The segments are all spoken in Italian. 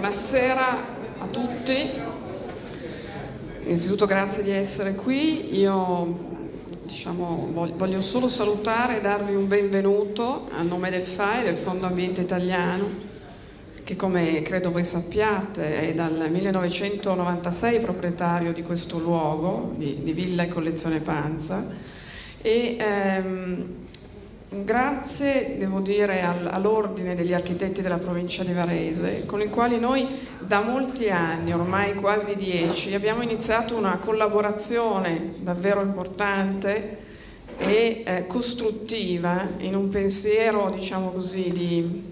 Buonasera a tutti. Innanzitutto grazie di essere qui. Io diciamo, voglio solo salutare e darvi un benvenuto a nome del FAI, del Fondo Ambiente Italiano, che come credo voi sappiate è dal 1996 proprietario di questo luogo, di, di Villa e Collezione Panza, e ehm, grazie devo dire all'ordine degli architetti della provincia di Varese con i quali noi da molti anni, ormai quasi dieci, abbiamo iniziato una collaborazione davvero importante e eh, costruttiva in un pensiero diciamo così di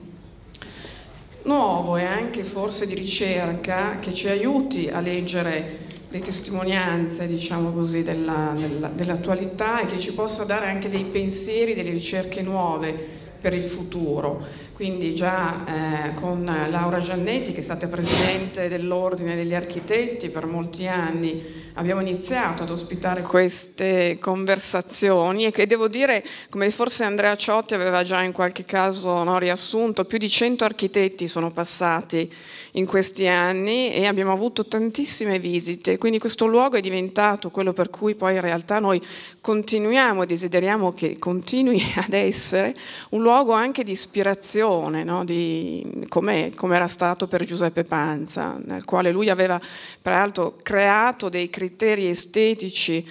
nuovo e anche forse di ricerca che ci aiuti a leggere le testimonianze diciamo così, della, della, dell'attualità e che ci possa dare anche dei pensieri, delle ricerche nuove per il futuro quindi già eh, con Laura Giannetti che è stata presidente dell'Ordine degli Architetti per molti anni abbiamo iniziato ad ospitare queste conversazioni e che devo dire, come forse Andrea Ciotti aveva già in qualche caso no, riassunto, più di 100 architetti sono passati in questi anni e abbiamo avuto tantissime visite, quindi questo luogo è diventato quello per cui poi in realtà noi continuiamo e desideriamo che continui ad essere un luogo anche di ispirazione riflessione no? di come, come era stato per Giuseppe Panza, nel quale lui aveva peraltro creato dei criteri estetici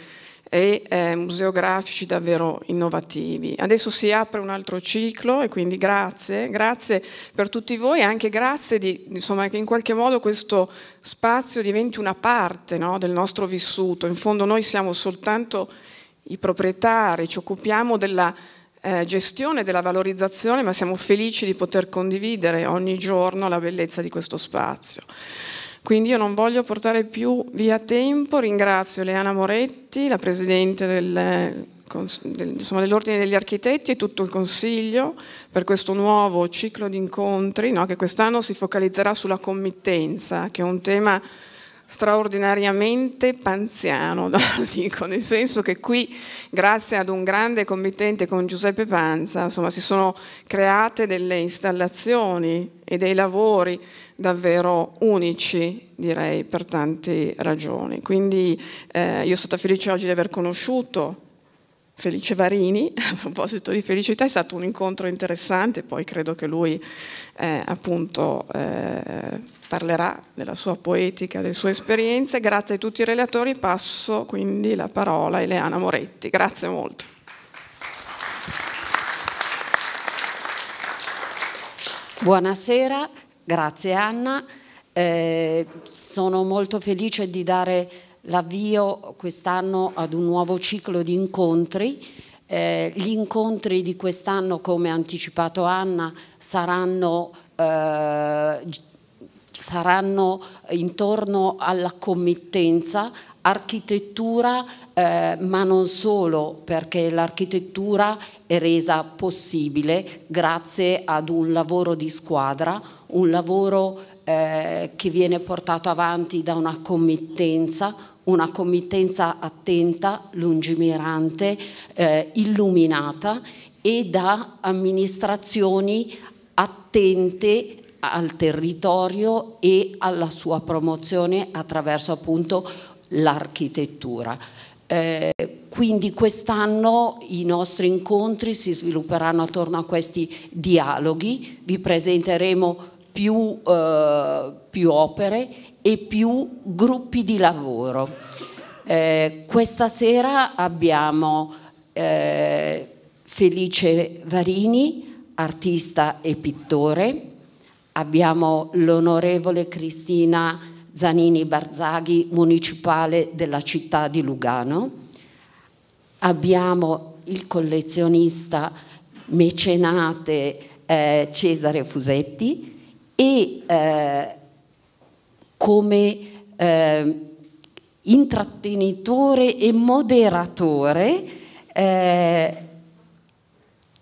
e eh, museografici davvero innovativi. Adesso si apre un altro ciclo e quindi grazie, grazie per tutti voi e anche grazie di, insomma, che in qualche modo questo spazio diventi una parte no, del nostro vissuto. In fondo noi siamo soltanto i proprietari, ci occupiamo della eh, gestione della valorizzazione, ma siamo felici di poter condividere ogni giorno la bellezza di questo spazio. Quindi io non voglio portare più via tempo, ringrazio Leana Moretti, la Presidente del, eh, dell'Ordine degli Architetti e tutto il Consiglio per questo nuovo ciclo di incontri no, che quest'anno si focalizzerà sulla committenza, che è un tema straordinariamente panziano, no? dico, nel senso che qui, grazie ad un grande committente con Giuseppe Panza, insomma, si sono create delle installazioni e dei lavori davvero unici, direi, per tante ragioni. Quindi eh, io sono stata felice oggi di aver conosciuto Felice Varini, a proposito di felicità, è stato un incontro interessante, poi credo che lui eh, appunto eh, parlerà della sua poetica, delle sue esperienze. Grazie a tutti i relatori, passo quindi la parola a Eleana Moretti. Grazie molto. Buonasera, grazie Anna. Eh, sono molto felice di dare l'avvio quest'anno ad un nuovo ciclo di incontri. Eh, gli incontri di quest'anno, come ha anticipato Anna, saranno eh, saranno eh, intorno alla committenza, architettura, eh, ma non solo, perché l'architettura è resa possibile grazie ad un lavoro di squadra, un lavoro eh, che viene portato avanti da una committenza, una committenza attenta, lungimirante, eh, illuminata e da amministrazioni attente al territorio e alla sua promozione attraverso appunto l'architettura. Eh, quindi quest'anno i nostri incontri si svilupperanno attorno a questi dialoghi, vi presenteremo più, eh, più opere e più gruppi di lavoro. Eh, questa sera abbiamo eh, Felice Varini, artista e pittore, abbiamo l'onorevole Cristina Zanini Barzaghi, municipale della città di Lugano, abbiamo il collezionista mecenate eh, Cesare Fusetti e eh, come eh, intrattenitore e moderatore eh,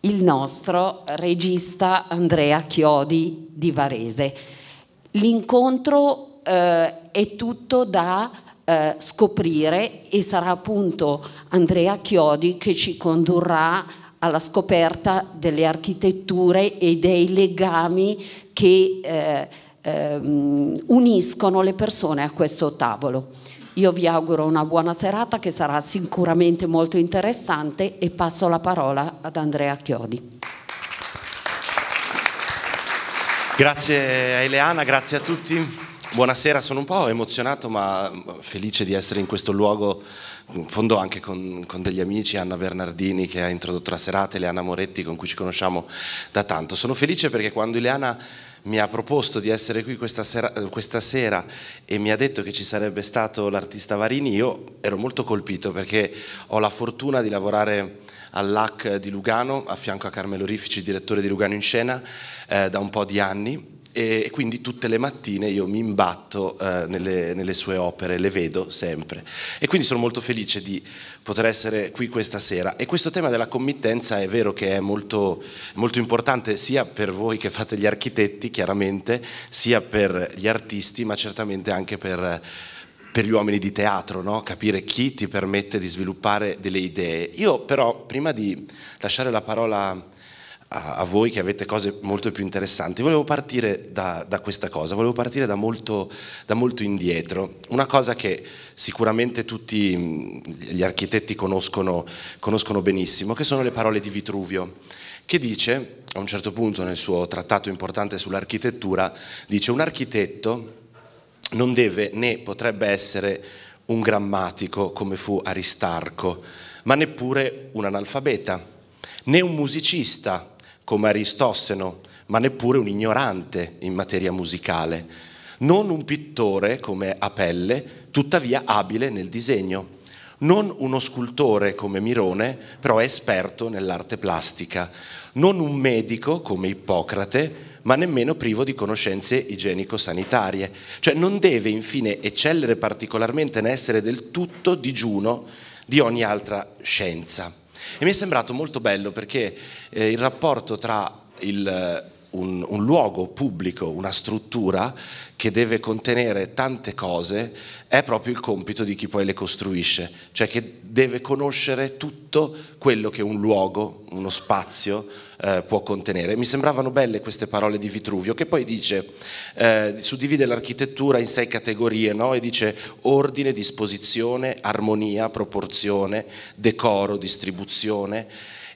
il nostro regista Andrea Chiodi di Varese. L'incontro eh, è tutto da eh, scoprire e sarà appunto Andrea Chiodi che ci condurrà alla scoperta delle architetture e dei legami che eh, ehm, uniscono le persone a questo tavolo. Io vi auguro una buona serata che sarà sicuramente molto interessante e passo la parola ad Andrea Chiodi. Grazie a Eleana, grazie a tutti. Buonasera, sono un po' emozionato ma felice di essere in questo luogo, in fondo anche con, con, degli amici, Anna Bernardini che ha introdotto la serata, Eleana Moretti con cui ci conosciamo da tanto. Sono felice perché quando Eleana mi ha proposto di essere qui questa sera, questa sera, e mi ha detto che ci sarebbe stato l'artista Varini, io ero molto colpito perché ho la fortuna di lavorare all'AC di Lugano, a fianco a Carmelo Rifici, direttore di Lugano in Scena, eh, da un po' di anni e quindi tutte le mattine io mi imbatto eh, nelle, nelle, sue opere, le vedo sempre e quindi sono molto felice di poter essere qui questa sera e questo tema della committenza è vero che è molto, molto importante sia per voi che fate gli architetti chiaramente, sia per gli artisti ma certamente anche per per gli uomini di teatro, no? capire chi ti permette di sviluppare delle idee. Io però, prima di lasciare la parola a, a, voi che avete cose molto più interessanti. Volevo partire da, da questa cosa, volevo partire da molto, da molto, indietro. Una cosa che sicuramente tutti mm, gli architetti conoscono, conoscono benissimo, che sono le parole di Vitruvio, che dice, a un certo punto nel suo trattato importante sull'architettura, dice un architetto non deve né potrebbe essere un grammatico come fu Aristarco, ma neppure un analfabeta, né un musicista come Aristosseno, ma neppure un ignorante in materia musicale, non un pittore come Apelle, tuttavia abile nel disegno, non uno scultore come Mirone, però esperto nell'arte plastica, non un medico come Ippocrate, ma nemmeno privo di conoscenze igienico-sanitarie. Cioè non deve infine eccellere particolarmente né essere del tutto digiuno di ogni altra scienza. E mi è sembrato molto bello perché eh, il rapporto tra il un, un, luogo pubblico, una struttura che deve contenere tante cose, è proprio il compito di chi poi le costruisce, cioè che deve conoscere tutto quello che un luogo, uno spazio eh, può contenere. Mi sembravano belle queste parole di Vitruvio, che poi dice, eh, suddivide l'architettura in sei categorie, no? e dice ordine, disposizione, armonia, proporzione, decoro, distribuzione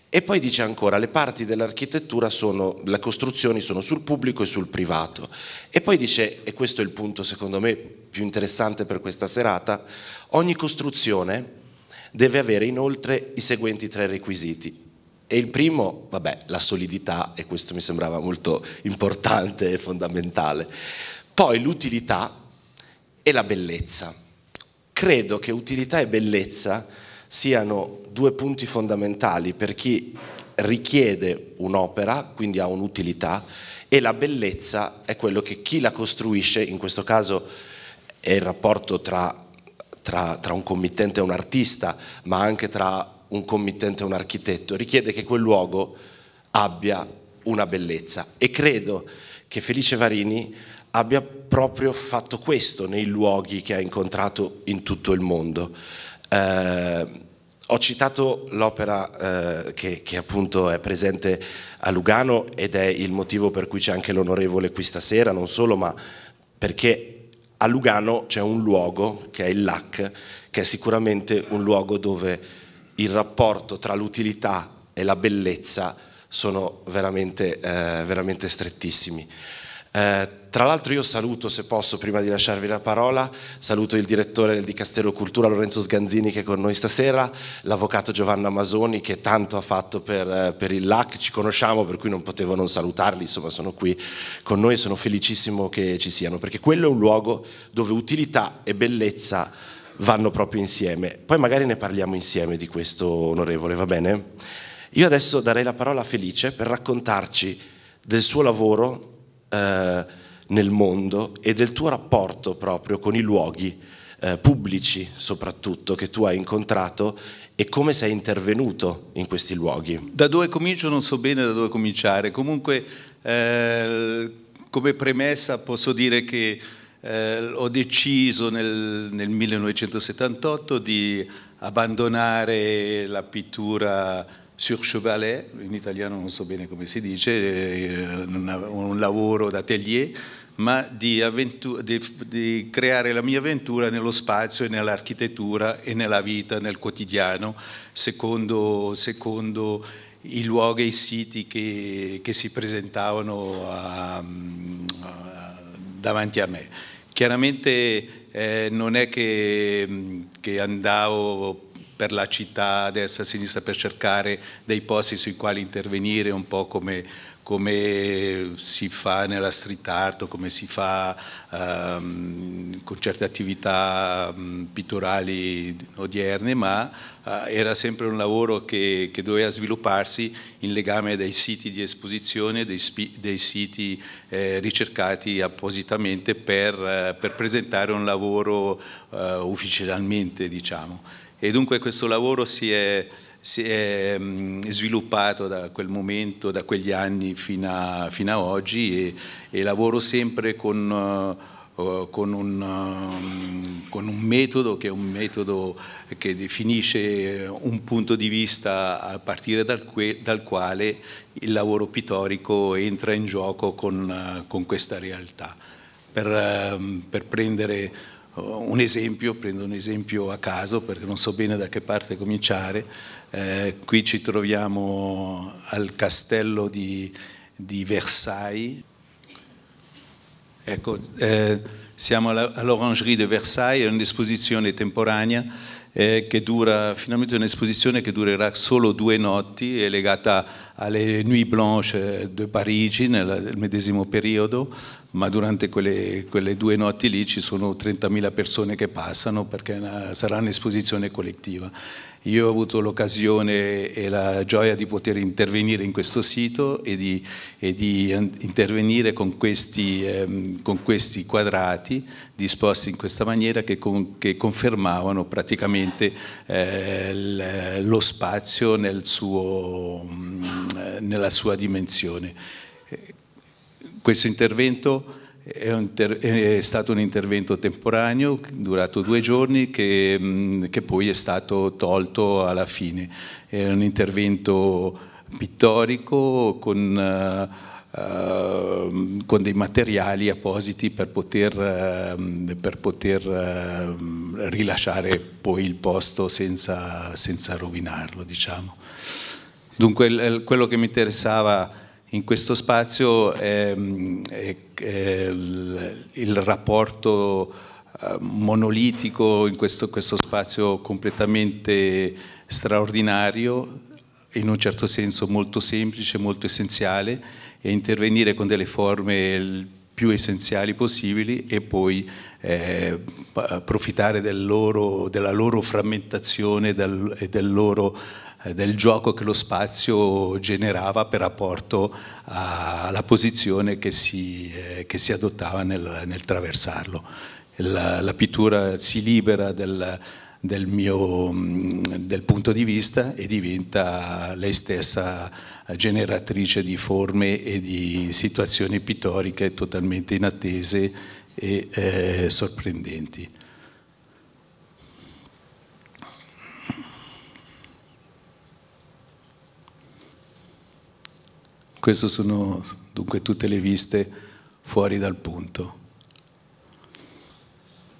e poi dice ancora, le parti dell'architettura sono, le costruzioni sono sul pubblico e sul privato. E poi dice, e questo è il punto secondo me più interessante per questa serata, ogni costruzione deve avere inoltre i seguenti tre requisiti. E il primo, vabbè, la solidità, e questo mi sembrava molto importante e fondamentale. Poi l'utilità e la bellezza. Credo che utilità e bellezza siano due punti fondamentali per chi richiede un'opera, quindi ha un'utilità, e la bellezza è quello che chi la costruisce, in questo caso è il rapporto tra, tra, tra un committente e un artista, ma anche tra un committente e un architetto, richiede che quel luogo abbia una bellezza. E credo che Felice Varini abbia proprio fatto questo nei luoghi che ha incontrato in tutto il mondo. Eh, ho citato l'opera eh, che, che, appunto è presente a Lugano ed è il motivo per cui c'è anche l'onorevole qui stasera, non solo, ma perché a Lugano c'è un luogo che è il LAC, che è sicuramente un luogo dove il rapporto tra l'utilità e la bellezza sono veramente, eh, veramente strettissimi. Eh, tra l'altro io saluto, se posso, prima di lasciarvi la parola, saluto il direttore del Dicastero Cultura Lorenzo Sganzini che è con noi stasera, l'avvocato Giovanna Masoni che tanto ha fatto per, eh, per, il LAC, ci conosciamo per cui non potevo non salutarli, insomma sono qui con noi e sono felicissimo che ci siano, perché quello è un luogo dove utilità e bellezza vanno proprio insieme. Poi magari ne parliamo insieme di questo, onorevole, va bene? Io adesso darei la parola a Felice per raccontarci del suo lavoro eh, nel mondo e del tuo rapporto proprio con i luoghi eh, pubblici soprattutto che tu hai incontrato e come sei intervenuto in questi luoghi. Da dove comincio non so bene da dove cominciare, comunque eh, come premessa posso dire che eh, ho deciso nel, nel, 1978 di abbandonare la pittura sur chevalet, in italiano non so bene come si dice, eh, un lavoro d'atelier, ma di, di, di, creare la mia avventura nello spazio e nell'architettura e nella vita, nel quotidiano, secondo, secondo i luoghi e i siti che, che si presentavano a, a, davanti a me. Chiaramente eh, non è che, che andavo per la città, destra e sinistra, per cercare dei posti sui quali intervenire, un po' come, come si fa nella street art o come si fa um, con certe attività um, pittorali odierne, ma uh, era sempre un lavoro che, che, doveva svilupparsi in legame dei siti di esposizione, dei, dei siti eh, ricercati appositamente per, uh, per, presentare un lavoro uh, ufficialmente, diciamo. E dunque questo lavoro si è, si è mm, sviluppato da quel momento, da quegli anni fino a, fino a oggi e, e, lavoro sempre con... Eh, oh, con un, mm, con un, metodo che è un metodo che definisce un punto di vista a partire dal, que, dal quale il lavoro pittorico entra in gioco con, eh, con questa realtà. Per, ehm, per prendere eh, un esempio, prendo un esempio a caso perché non so bene da che parte cominciare, eh, qui ci troviamo al castello di, di Versailles, ecco, eh, siamo all'Orangerie di Versailles, è un'esposizione temporanea eh, che dura, finalmente un'esposizione che durerà solo due notti, è legata alle Nuit Blanche de Parigi nel, nel medesimo periodo, ma durante quelle, quelle, due notti lì ci sono 30.000 persone che passano perché una, sarà un'esposizione collettiva. Io ho avuto l'occasione e la gioia di poter intervenire in questo sito e di, e di intervenire con questi, ehm, con questi, quadrati disposti in questa maniera che, con, che confermavano praticamente eh, lo spazio nel suo, mm, nella sua dimensione questo intervento è, inter è, stato un intervento temporaneo, durato due giorni, che, che poi è stato tolto alla fine. È un intervento pittorico con... Uh, con dei materiali appositi per poter, uh, per poter uh, rilasciare poi il posto senza, senza rovinarlo. Diciamo. Dunque quello che mi interessava in questo spazio ehm, eh, il rapporto eh, monolitico in questo, questo, spazio completamente straordinario, in un certo senso molto semplice, molto essenziale, e intervenire con delle forme più essenziali possibili e poi eh, approfittare del loro, della loro frammentazione del, e del loro eh, del gioco che lo spazio generava per rapporto alla posizione che si, eh, che si adottava nel, nel traversarlo. La, la, pittura si libera del, del mio mm, del punto di vista e diventa lei stessa generatrice di forme e di situazioni pittoriche totalmente inattese e eh, sorprendenti. Queste sono dunque tutte le viste fuori dal punto.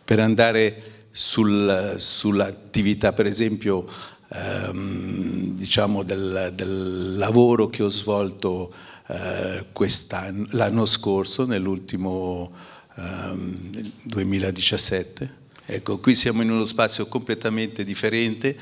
Per andare sul, sull'attività, per esempio, ehm, diciamo del, del, lavoro che ho svolto eh, l'anno scorso, nell'ultimo ehm, 2017, Ecco, qui siamo in uno spazio completamente differente,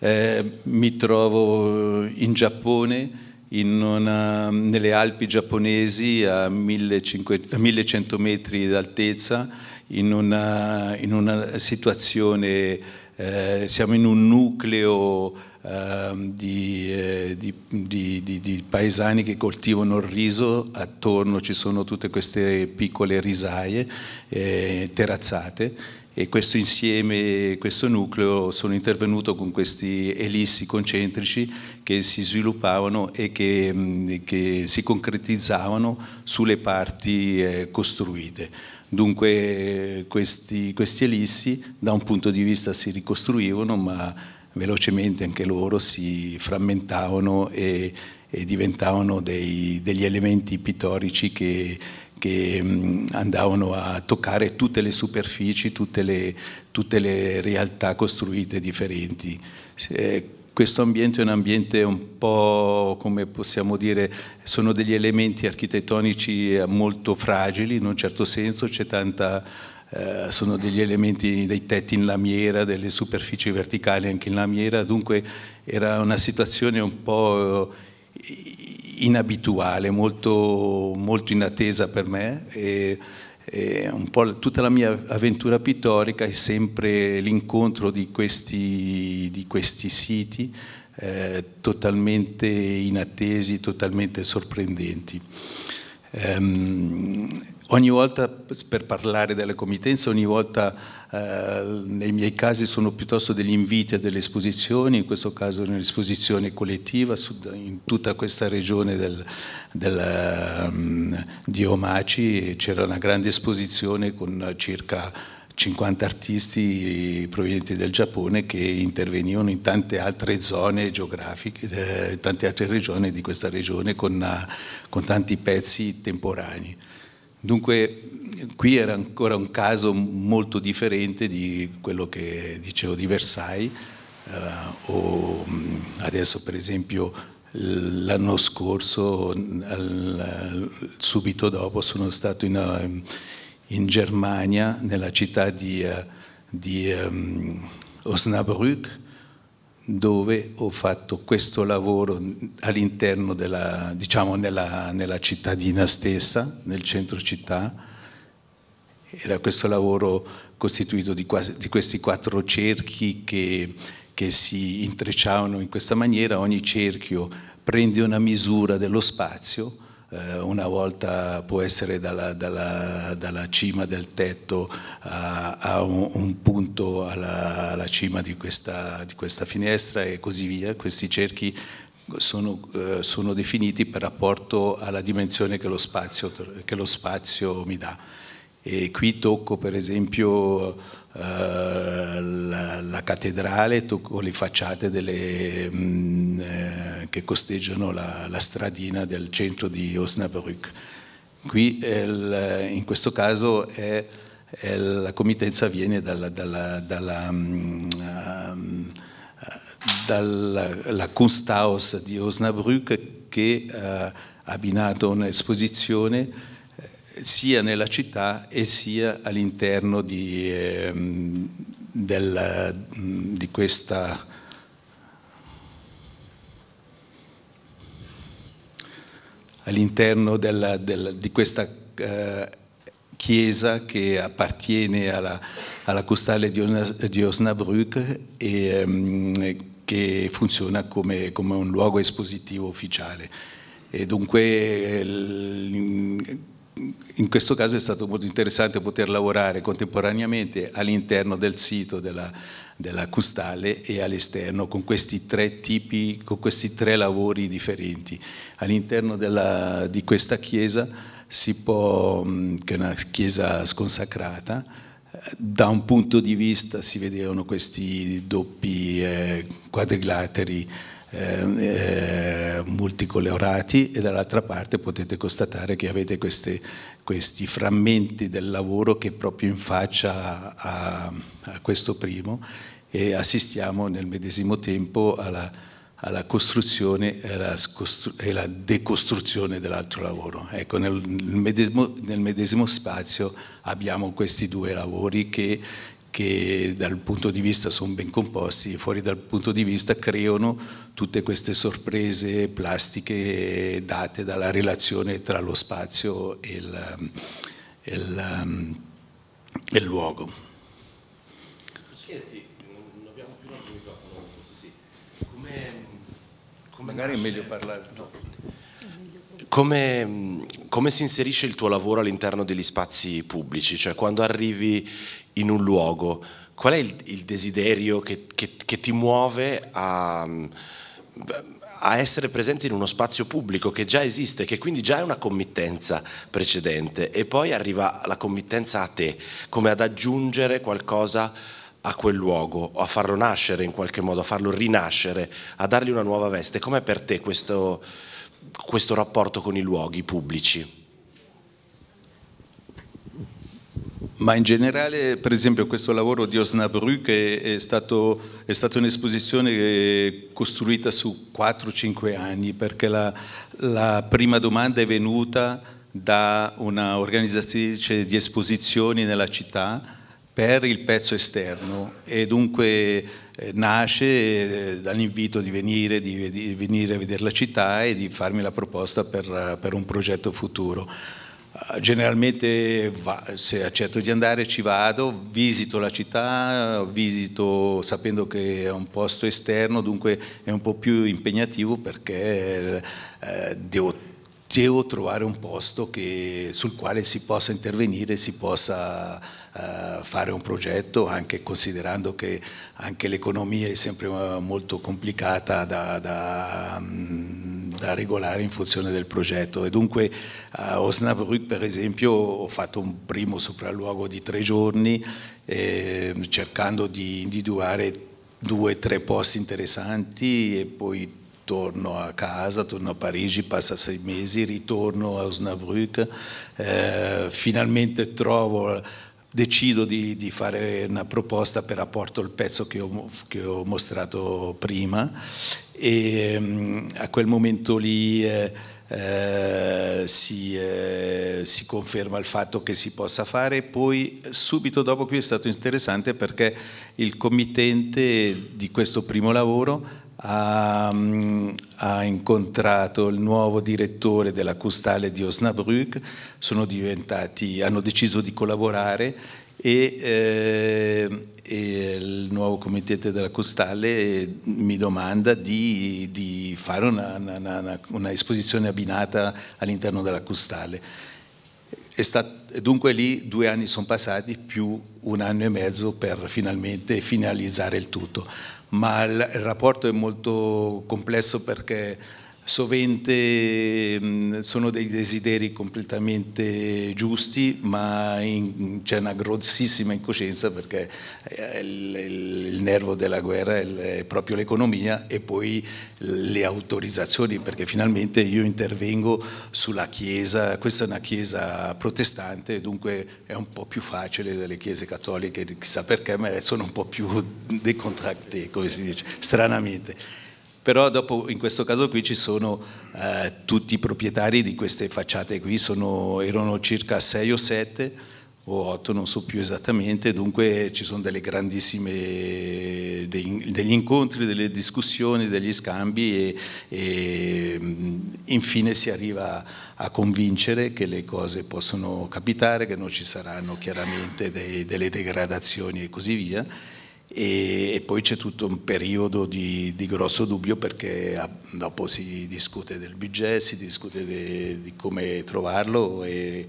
eh, mi trovo in Giappone, una, nelle Alpi giapponesi a, 1500, 1100 metri d'altezza, in in una situazione, eh, siamo in un nucleo ehm, eh, di, eh, di, di, di, paesani che coltivano il riso, attorno ci sono tutte queste piccole risaie eh, terrazzate e questo insieme, questo nucleo, sono intervenuto con questi elissi concentrici che si sviluppavano e che, che si concretizzavano sulle parti eh, costruite. Dunque questi, questi elissi da un punto di vista si ricostruivano ma velocemente anche loro si frammentavano e, e diventavano dei, degli elementi pittorici che che mm, andavano a toccare tutte le superfici, tutte le, tutte le realtà costruite differenti. Eh, questo ambiente è un ambiente un po', come possiamo dire, sono degli elementi architettonici eh, molto fragili, in un certo senso c'è tanta, eh, sono degli elementi dei tetti in lamiera, delle superfici verticali anche in lamiera, dunque era una situazione un po' eh, inabituale, molto, molto inattesa per me. E, e un po' tutta la mia avventura pittorica è sempre l'incontro di questi, di questi siti eh, totalmente inattesi, totalmente sorprendenti. Um, ogni volta per parlare delle committenze, ogni volta eh, nei miei casi sono piuttosto degli inviti a delle esposizioni, in questo caso un'esposizione collettiva su, in tutta questa regione del, del, um, di Omaci, c'era una grande esposizione con circa 50 artisti provenienti dal Giappone che intervenivano in tante altre zone geografiche, eh, tante altre regioni di questa regione con, con tanti pezzi temporanei. Dunque qui era ancora un caso molto differente di quello che dicevo di Versailles eh, o mm, adesso per esempio l'anno scorso, al, subito dopo, sono stato in, eh, in Germania, nella città di, eh, di um, Osnabrück, dove ho fatto questo lavoro all'interno della, diciamo, nella, nella cittadina stessa, nel centro città. Era questo lavoro costituito di, quasi, di questi quattro cerchi che, che si intrecciavano in questa maniera, ogni cerchio prende una misura dello spazio eh, una volta può essere dalla, dalla, dalla cima del tetto a, a un, un, punto alla, alla cima di questa, di questa, finestra e così via, questi cerchi sono, eh, sono definiti per rapporto alla dimensione che lo spazio, che lo spazio mi dà. E qui tocco per esempio eh, la, la, cattedrale tocco le facciate delle, mh, mm, eh, che costeggiano la, la, stradina del centro di Osnabrück. Qui il, in questo caso è, è la committenza viene dalla, dalla, dalla, um, dalla Kunsthaus di Osnabrück che ha abbinato un'esposizione sia nella città e sia all'interno di, ehm, del, mm, di questa all'interno di questa eh, chiesa che appartiene alla, alla custale di, Osna, di Osnabrück e ehm, che funziona come, come, un luogo espositivo ufficiale. E dunque il, eh, in questo caso è stato molto interessante poter lavorare contemporaneamente all'interno del sito della, della Custale e all'esterno con questi tre tipi, con questi tre lavori differenti. All'interno di questa chiesa, può, mm, che è una chiesa sconsacrata, da un punto di vista si vedevano questi doppi eh, quadrilateri Ehm, eh, multicolorati e dall'altra parte potete constatare che avete queste, questi frammenti del lavoro che proprio in faccia a, a questo primo e assistiamo nel medesimo tempo alla, alla costruzione e alla, e alla decostruzione dell'altro lavoro. Ecco, nel medesimo, nel medesimo spazio abbiamo questi due lavori che che dal punto di vista sono ben composti e fuori dal punto di vista creano tutte queste sorprese plastiche date dalla relazione tra lo spazio e il, il, il luogo. Schietti, non abbiamo più un microfono, forse sì. Come, come Magari nasce... è meglio parlare. No. Come, come si inserisce il tuo lavoro all'interno degli spazi pubblici? Cioè quando arrivi in un luogo, qual è il, il desiderio che, che, che, ti muove a a essere presente in uno spazio pubblico che già esiste, che quindi già è una committenza precedente e poi arriva la committenza a te, come ad aggiungere qualcosa a quel luogo, a farlo nascere in qualche modo, a farlo rinascere, a dargli una nuova veste. Com'è per te questo, questo rapporto con i luoghi pubblici? Ma in generale, per esempio, questo lavoro di Osnabrück che è, stato, è stata un'esposizione eh, costruita su 4-5 anni, perché la, la prima domanda è venuta da un'organizzatrice di esposizioni nella città per il pezzo esterno e dunque eh, nasce eh, dall'invito di venire, di, venire a vedere la città e di farmi la proposta per, per un progetto futuro. Eh, generalmente va, se accetto di andare ci vado, visito la città, visito sapendo che è un posto esterno, dunque è un po' più impegnativo perché eh, devo, devo, trovare un posto che, sul quale si possa intervenire, si possa eh, fare un progetto, anche considerando che anche l'economia è sempre eh, molto complicata da, da, mm, da, regolare in funzione del progetto. E dunque a eh, Osnabrück, per esempio, ho fatto un primo sopralluogo di tre giorni eh, cercando di individuare due o tre posti interessanti e poi torno a casa, torno a Parigi, passa sei mesi, ritorno a Osnabrück, eh, finalmente trovo decido di, di, fare una proposta per apporto il pezzo che ho, che ho mostrato prima e mm, a quel momento lì eh, eh, si, eh, si, conferma il fatto che si possa fare poi subito dopo qui è stato interessante perché il committente di questo primo lavoro ha, ehm, ha, incontrato il nuovo direttore della custale di Osnabrück, hanno deciso di collaborare e, eh, e, il nuovo committente della Custale mi domanda di, di fare una, una, una, una, esposizione abbinata all'interno della Costale. Stato, dunque lì due anni sono passati più un anno e mezzo per finalmente finalizzare il tutto ma il rapporto è molto complesso perché Sovente sono dei desideri completamente giusti, ma c'è una grossissima incoscienza perché eh, il, il, il nervo della guerra è proprio l'economia e poi le autorizzazioni, perché finalmente io intervengo sulla Chiesa, questa è una Chiesa protestante, dunque è un po' più facile delle Chiese cattoliche, chissà perché, ma sono un po' più decontracte, come si dice, stranamente però dopo in questo caso qui ci sono eh, tutti i proprietari di queste facciate qui, sono, erano circa 6 o 7 o 8, non so più esattamente, dunque ci sono delle grandissime, dei, degli incontri, delle discussioni, degli scambi e, e mm, infine si arriva a convincere che le cose possono capitare, che non ci saranno chiaramente dei, delle degradazioni e così via e, e poi c'è tutto un periodo di, di, grosso dubbio perché ah, dopo si discute del budget, si discute de, di come trovarlo e,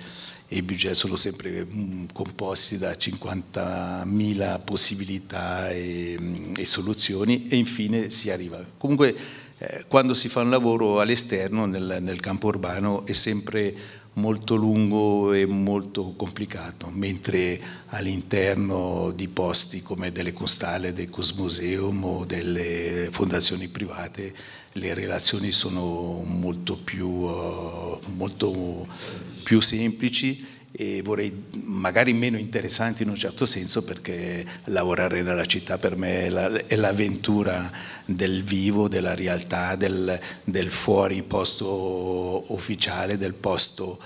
e i budget sono sempre mm, composti da 50.000 possibilità e, mm, e, soluzioni e infine si arriva. Comunque eh, quando si fa un lavoro all'esterno nel, nel campo urbano è sempre molto lungo e molto complicato, mentre all'interno di posti come delle costale, del Cosmoseum o delle fondazioni private le relazioni sono molto più, eh, molto più semplici e vorrei magari meno interessanti in un certo senso perché lavorare nella città per me è, l'avventura del vivo, della realtà, del, del fuori posto ufficiale, del posto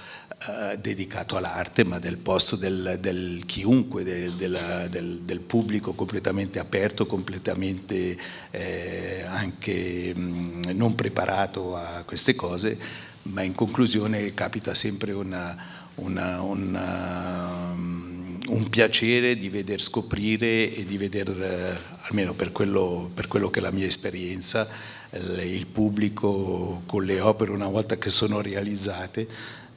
eh, dedicato all'arte, ma del posto del, del chiunque, del, del, pubblico completamente aperto, completamente eh, anche mh, non preparato a queste cose, ma in conclusione capita sempre una una, una, um, un piacere di veder scoprire e di veder, eh, almeno per quello, per quello che è la mia esperienza, il pubblico con le opere una volta che sono realizzate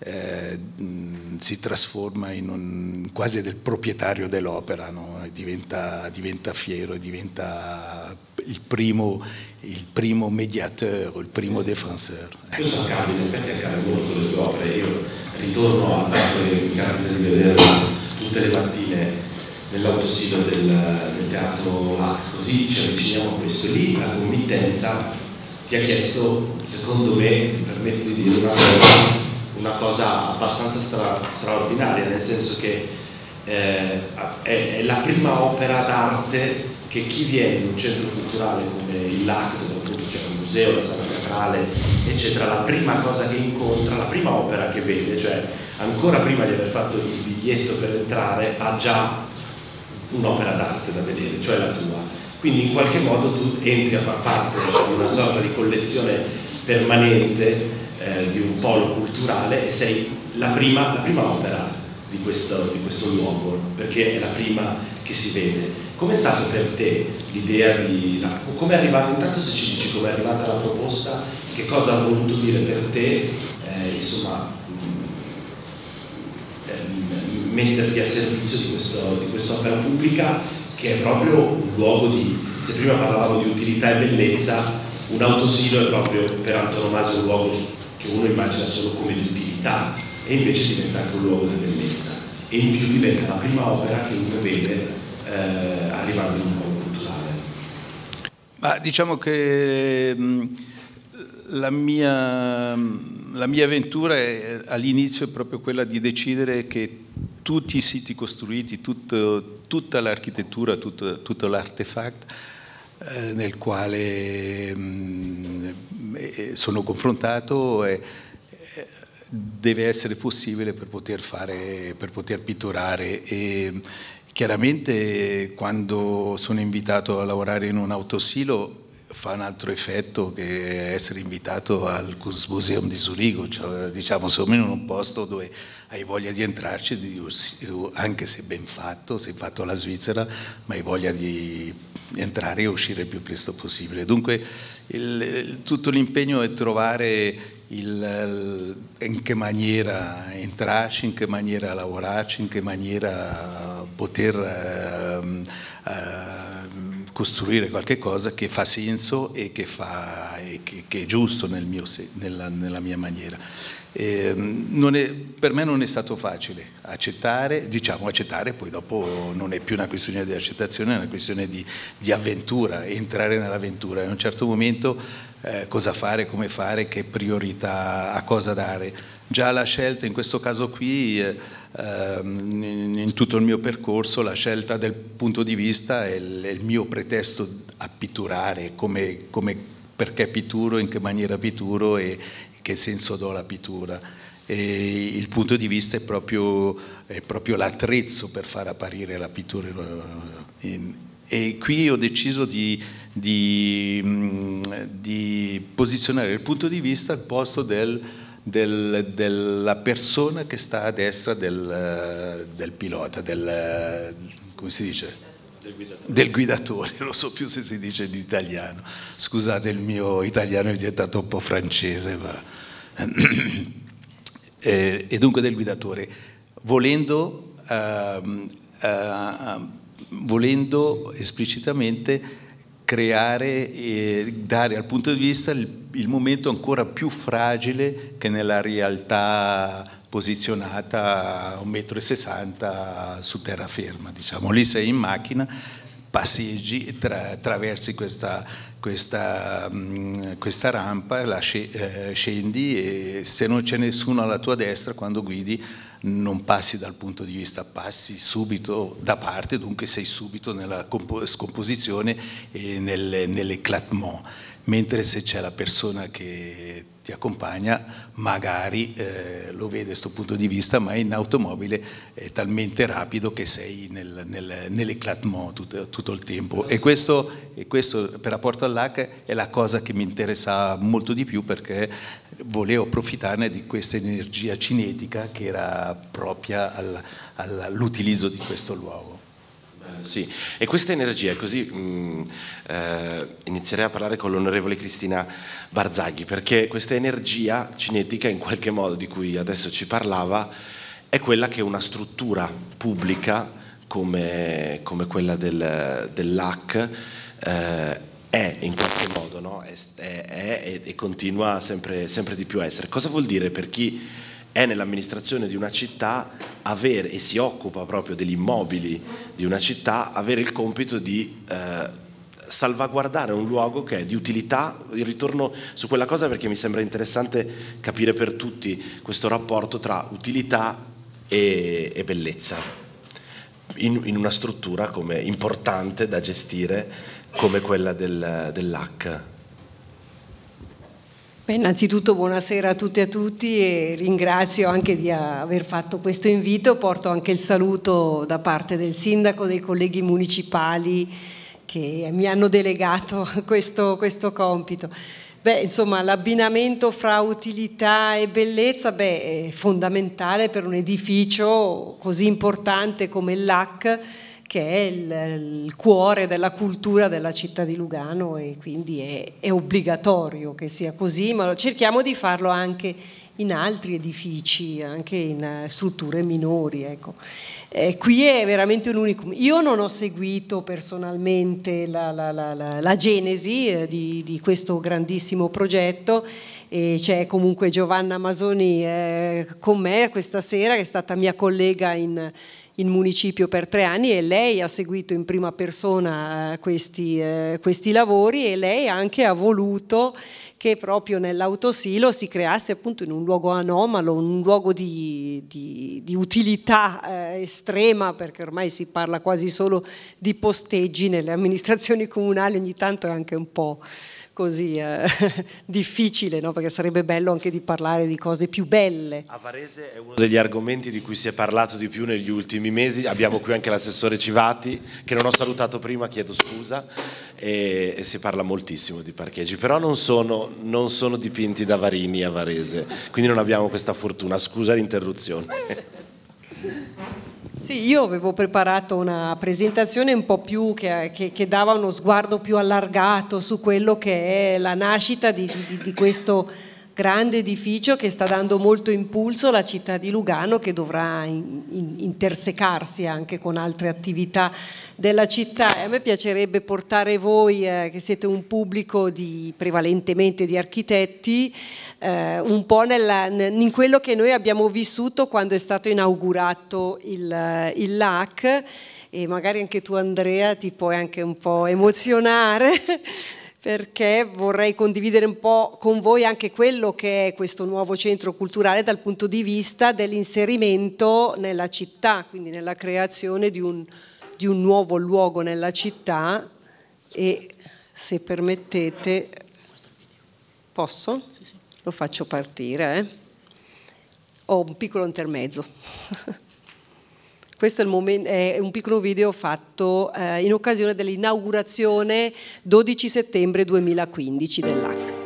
eh, mm, si trasforma in un, quasi del proprietario dell'opera, no? diventa, diventa, fiero, diventa il primo, il primo mediatore, il primo defensore. Questo accade, in effetti accade molto nelle tue opere. Io ritorno a fatto che mi capita di vederla tutte le mattine nell'autosilo del, del, teatro là, così ci avviciniamo a questo. Lì la committenza ti ha chiesto, secondo me, ti di dire una cosa, una cosa abbastanza stra, straordinaria, nel senso che eh, è, è la prima opera d'arte che chi viene in un centro culturale come il LACT, dove appunto c'è un museo, la sala teatrale, eccetera, la prima cosa che incontra, la prima opera che vede, cioè ancora prima di aver fatto il biglietto per entrare, ha già un'opera d'arte da vedere, cioè la tua. Quindi in qualche modo tu entri a far parte di una sorta di collezione permanente eh, di un polo culturale e sei la prima, la prima opera di questo, di questo luogo, perché è la prima che si vede Com'è stato per te l'idea di... Come è arrivata, intanto se ci dici come è arrivata la proposta, che cosa ha voluto dire per te, eh, insomma, mh, mm, eh, mh, metterti a servizio di, questo, di quest'opera pubblica che è proprio un luogo di, se prima parlavamo di utilità e bellezza, un autosino è proprio per antonomasia un luogo che uno immagina solo come di utilità e invece diventa anche un luogo di bellezza e in più diventa la prima opera che uno vede eh, arrivando in un modo culturale. Ma diciamo che mm, la mia, mm, la mia avventura all'inizio è proprio quella di decidere che tutti i siti costruiti, tutto, tutta l'architettura, tutto, tutto l'artefact eh, nel quale mm, eh, eh, sono confrontato deve essere possibile per poter, fare, per poter pitturare. E, Chiaramente quando sono invitato a lavorare in un autosilo fa un altro effetto che essere invitato al Kunstmuseum di Zurigo, cioè, diciamo siamo in un posto dove hai voglia di entrarci, anche se ben fatto, se fatto alla Svizzera, ma hai voglia di entrare e uscire il più presto possibile. Dunque il, tutto l'impegno è trovare il, in che maniera entrarci, in che maniera lavorarci, in che maniera poter... Ehm, eh, eh, costruire qualche cosa che fa senso e che, fa, e che, che è giusto nel mio, nella, nella, mia maniera. E, ehm, è, per me non è stato facile accettare, diciamo accettare, poi dopo non è più una questione di accettazione, è una questione di, di avventura, entrare nell'avventura. In un certo momento eh, cosa fare, come fare, che priorità, a cosa dare. Già la scelta in questo caso qui... Eh, Ehm, in tutto il mio percorso la scelta del punto di vista è il, mio pretesto a pitturare, come, come, perché pitturo, in che maniera pitturo e che senso do alla pittura. E il punto di vista è proprio, proprio l'attrezzo per far apparire la pittura. e qui ho deciso di, di, mm, di posizionare il punto di vista al posto del del, della persona che sta a destra del, eh, del pilota, del, eh, come si dice? Del guidatore. del guidatore, non so più se si dice in italiano. Scusate, il mio italiano è diventato un po' francese, ma... e, eh, e, dunque del guidatore, volendo, uh, uh, volendo esplicitamente creare e dare al punto di vista il il momento ancora più fragile che nella realtà posizionata a 1,60 m su terraferma. Diciamo. Lì sei in macchina, passeggi tra, attraversi questa, questa, mh, questa rampa, la eh, scendi e se non c'è nessuno alla tua destra quando guidi non passi dal punto di vista, passi subito da parte, dunque sei subito nella scomposizione e nell'eclatement. Nell mentre se c'è la persona che ti accompagna magari eh, lo vede da questo punto di vista, ma in automobile è talmente rapido che sei nel, nel, nell'eclatement tutto, tutto, il tempo. E questo, e questo per rapporto all'H è la cosa che mi interessa molto di più perché volevo approfittarne di questa energia cinetica che era propria all'utilizzo di questo luogo. Sì, e questa energia, così mh, mm, eh, inizierei a parlare con l'onorevole Cristina Barzaghi, perché questa energia cinetica in qualche modo di cui adesso ci parlava è quella che una struttura pubblica come, come quella del, dell'AC eh, è in qualche modo, no? è, è, è, e continua sempre, sempre di più a essere. Cosa vuol dire per chi è nell'amministrazione di una città avere, e si occupa proprio degli immobili di una città, avere il compito di eh, salvaguardare un luogo che è di utilità, il ritorno su quella cosa perché mi sembra interessante capire per tutti questo rapporto tra utilità e, e bellezza in, in, una struttura come, importante da gestire come quella del, dell'H innanzitutto buonasera a tutti e a tutti e ringrazio anche di aver fatto questo invito, porto anche il saluto da parte del sindaco, dei colleghi municipali che mi hanno delegato questo, questo compito. Beh, insomma, l'abbinamento fra utilità e bellezza beh, è fondamentale per un edificio così importante come LAC che è il, il, cuore della cultura della città di Lugano e quindi è, è, obbligatorio che sia così, ma cerchiamo di farlo anche in altri edifici, anche in eh, strutture minori. Ecco. Eh, qui è veramente un unicum. Io non ho seguito personalmente la, la, la, la genesi eh, di, di questo grandissimo progetto E c'è comunque Giovanna Masoni eh, con me questa sera che è stata mia collega in, in municipio per tre anni e lei ha seguito in prima persona eh, questi, eh, questi lavori e lei anche ha voluto che proprio nell'autosilo si creasse appunto in un luogo anomalo, un luogo di, di, di utilità eh, estrema, perché ormai si parla quasi solo di posteggi nelle amministrazioni comunali, ogni tanto è anche un po' così eh, difficile, no? perché sarebbe bello anche di parlare di cose più belle. A Varese è uno degli argomenti di cui si è parlato di più negli ultimi mesi, abbiamo qui anche l'assessore Civati, che non ho salutato prima, chiedo scusa, e, e si parla moltissimo di parcheggi, però non sono, non sono dipinti da Varini a Varese, quindi non abbiamo questa fortuna, scusa l'interruzione. Sì, io avevo preparato una presentazione un po' più che, che, che dava uno sguardo più allargato su quello che è la nascita di, di, di questo grande edificio che sta dando molto impulso alla città di Lugano che dovrà in, in, intersecarsi anche con altre attività della città e a me piacerebbe portare voi eh, che siete un pubblico di, prevalentemente di architetti eh, un po' nella, in quello che noi abbiamo vissuto quando è stato inaugurato il, eh, il LAC e magari anche tu Andrea ti puoi anche un po' emozionare perché vorrei condividere un po' con voi anche quello che è questo nuovo centro culturale dal punto di vista dell'inserimento nella città, quindi nella creazione di un, di un nuovo luogo nella città e se permettete posso? Sì lo faccio partire. Eh? Ho un piccolo intermezzo. Questo è, momento, è, un piccolo video fatto eh, in occasione dell'inaugurazione 12 settembre 2015 dell'AC.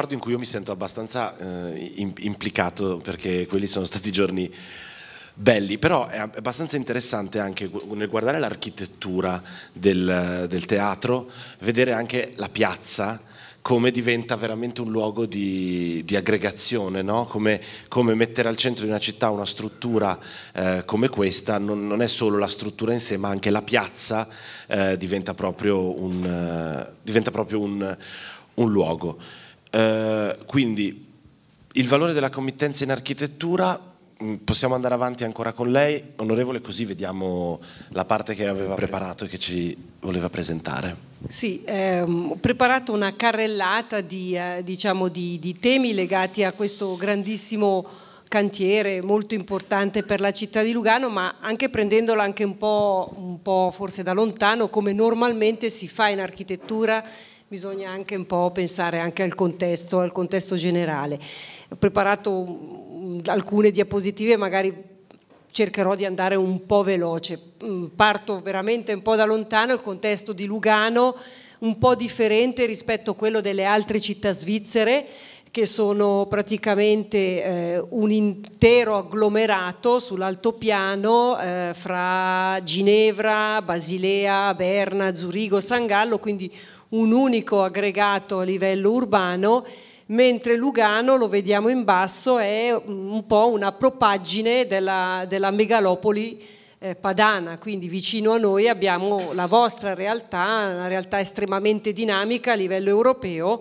ricordo in cui io mi sento abbastanza eh, implicato perché quelli sono stati giorni belli, però è abbastanza interessante anche nel guardare l'architettura del, del, teatro, vedere anche la piazza come diventa veramente un luogo di, di aggregazione, no? come, come, mettere al centro di una città una struttura eh, come questa, non, non, è solo la struttura in sé, ma anche la piazza eh, diventa proprio un, diventa proprio un, un luogo. Eh, quindi il valore della committenza in architettura mm, possiamo andare avanti ancora con lei, onorevole, così vediamo la parte che aveva preparato e che ci voleva presentare. Sì, ehm, ho preparato una carrellata di, eh, diciamo di, di, temi legati a questo grandissimo cantiere molto importante per la città di Lugano, ma anche prendendola anche un po', un po' forse da lontano, come normalmente si fa in architettura bisogna anche un po' pensare anche al contesto, al contesto generale. Ho preparato alcune diapositive, magari cercherò di andare un po' veloce. Mm, parto veramente un po' da lontano, il contesto di Lugano un po' differente rispetto a quello delle altre città svizzere che sono praticamente eh, un intero agglomerato sull'altopiano eh, fra Ginevra, Basilea, Berna, Zurigo, San Gallo, quindi un unico aggregato a livello urbano, mentre Lugano, lo vediamo in basso, è un po' una propaggine della, della megalopoli eh, padana, quindi vicino a noi abbiamo la vostra realtà, una realtà estremamente dinamica a livello europeo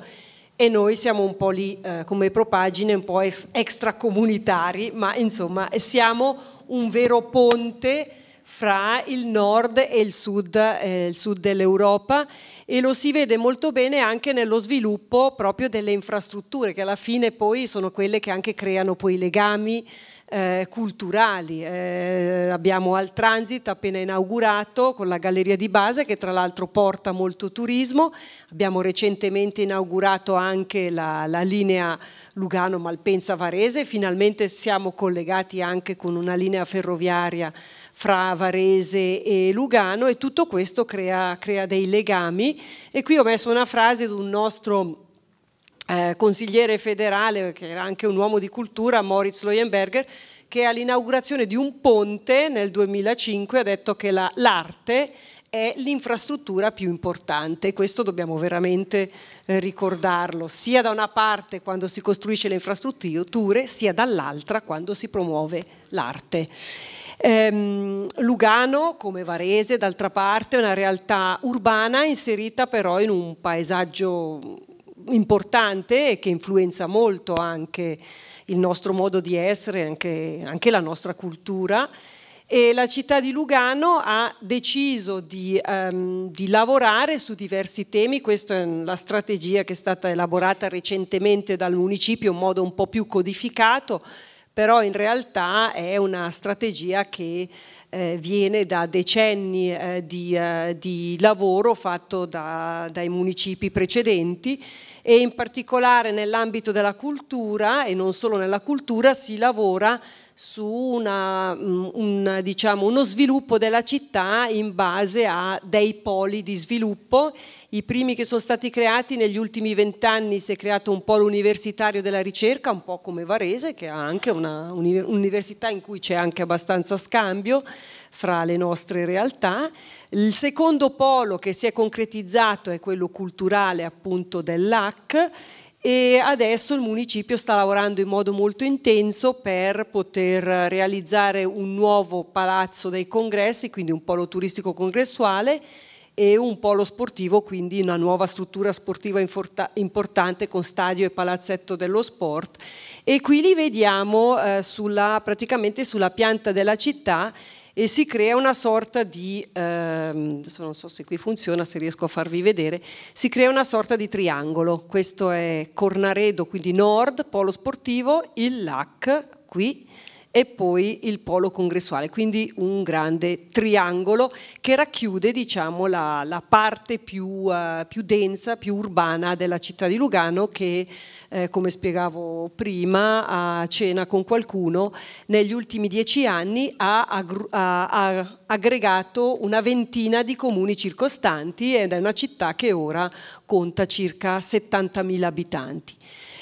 e noi siamo un po' lì eh, come propagine, un po' ex- extracomunitari, ma insomma siamo un vero ponte fra il nord e il sud, eh, il sud dell'Europa e lo si vede molto bene anche nello sviluppo proprio delle infrastrutture che alla fine poi sono quelle che anche creano poi i legami eh, culturali. Eh, abbiamo Al Transit appena inaugurato con la galleria di base che tra l'altro porta molto turismo, abbiamo recentemente inaugurato anche la, la linea Lugano-Malpensa-Varese, finalmente siamo collegati anche con una linea ferroviaria fra Varese e Lugano e tutto questo crea, crea dei legami e qui ho messo una frase di un nostro eh, consigliere federale che era anche un uomo di cultura, Moritz Loyenberger, che all'inaugurazione di un ponte nel 2005 ha detto che l'arte è l'infrastruttura più importante. e Questo dobbiamo veramente eh, ricordarlo, sia da una parte quando si costruisce le infrastrutture, sia dall'altra quando si promuove l'arte. Ehm, Lugano, come Varese, d'altra parte, è una realtà urbana inserita però in un paesaggio importante e che influenza molto anche il nostro modo di essere, anche, anche la nostra cultura e la città di Lugano ha deciso di, um, di, lavorare su diversi temi, questa è la strategia che è stata elaborata recentemente dal municipio in modo un po' più codificato, però in realtà è una strategia che eh, viene da decenni eh, di, eh, di, lavoro fatto da, dai municipi precedenti e in particolare nell'ambito della cultura e non solo nella cultura si lavora su una, mm, un, diciamo, uno sviluppo della città in base a dei poli di sviluppo. I primi che sono stati creati negli ultimi vent'anni si è creato un polo universitario della ricerca, un po' come Varese, che è anche un'università in cui c'è anche abbastanza scambio fra le nostre realtà. Il secondo polo che si è concretizzato è quello culturale appunto dell'AC e adesso il municipio sta lavorando in modo molto intenso per poter realizzare un nuovo palazzo dei congressi, quindi un polo turistico congressuale e un polo sportivo, quindi una nuova struttura sportiva importante con stadio e palazzetto dello sport. E qui li vediamo eh, sulla, praticamente sulla pianta della città e si crea una sorta di, ehm, non so se qui funziona, se riesco a farvi vedere, si crea una sorta di triangolo, questo è Cornaredo, quindi nord, polo sportivo, il LAC qui e poi il polo congressuale, quindi un grande triangolo che racchiude diciamo, la, la, parte più, uh, più, densa, più urbana della città di Lugano che, eh, come spiegavo prima, a cena con qualcuno, negli ultimi dieci anni ha, ha, ha aggregato una ventina di comuni circostanti ed è una città che ora conta circa 70.000 abitanti.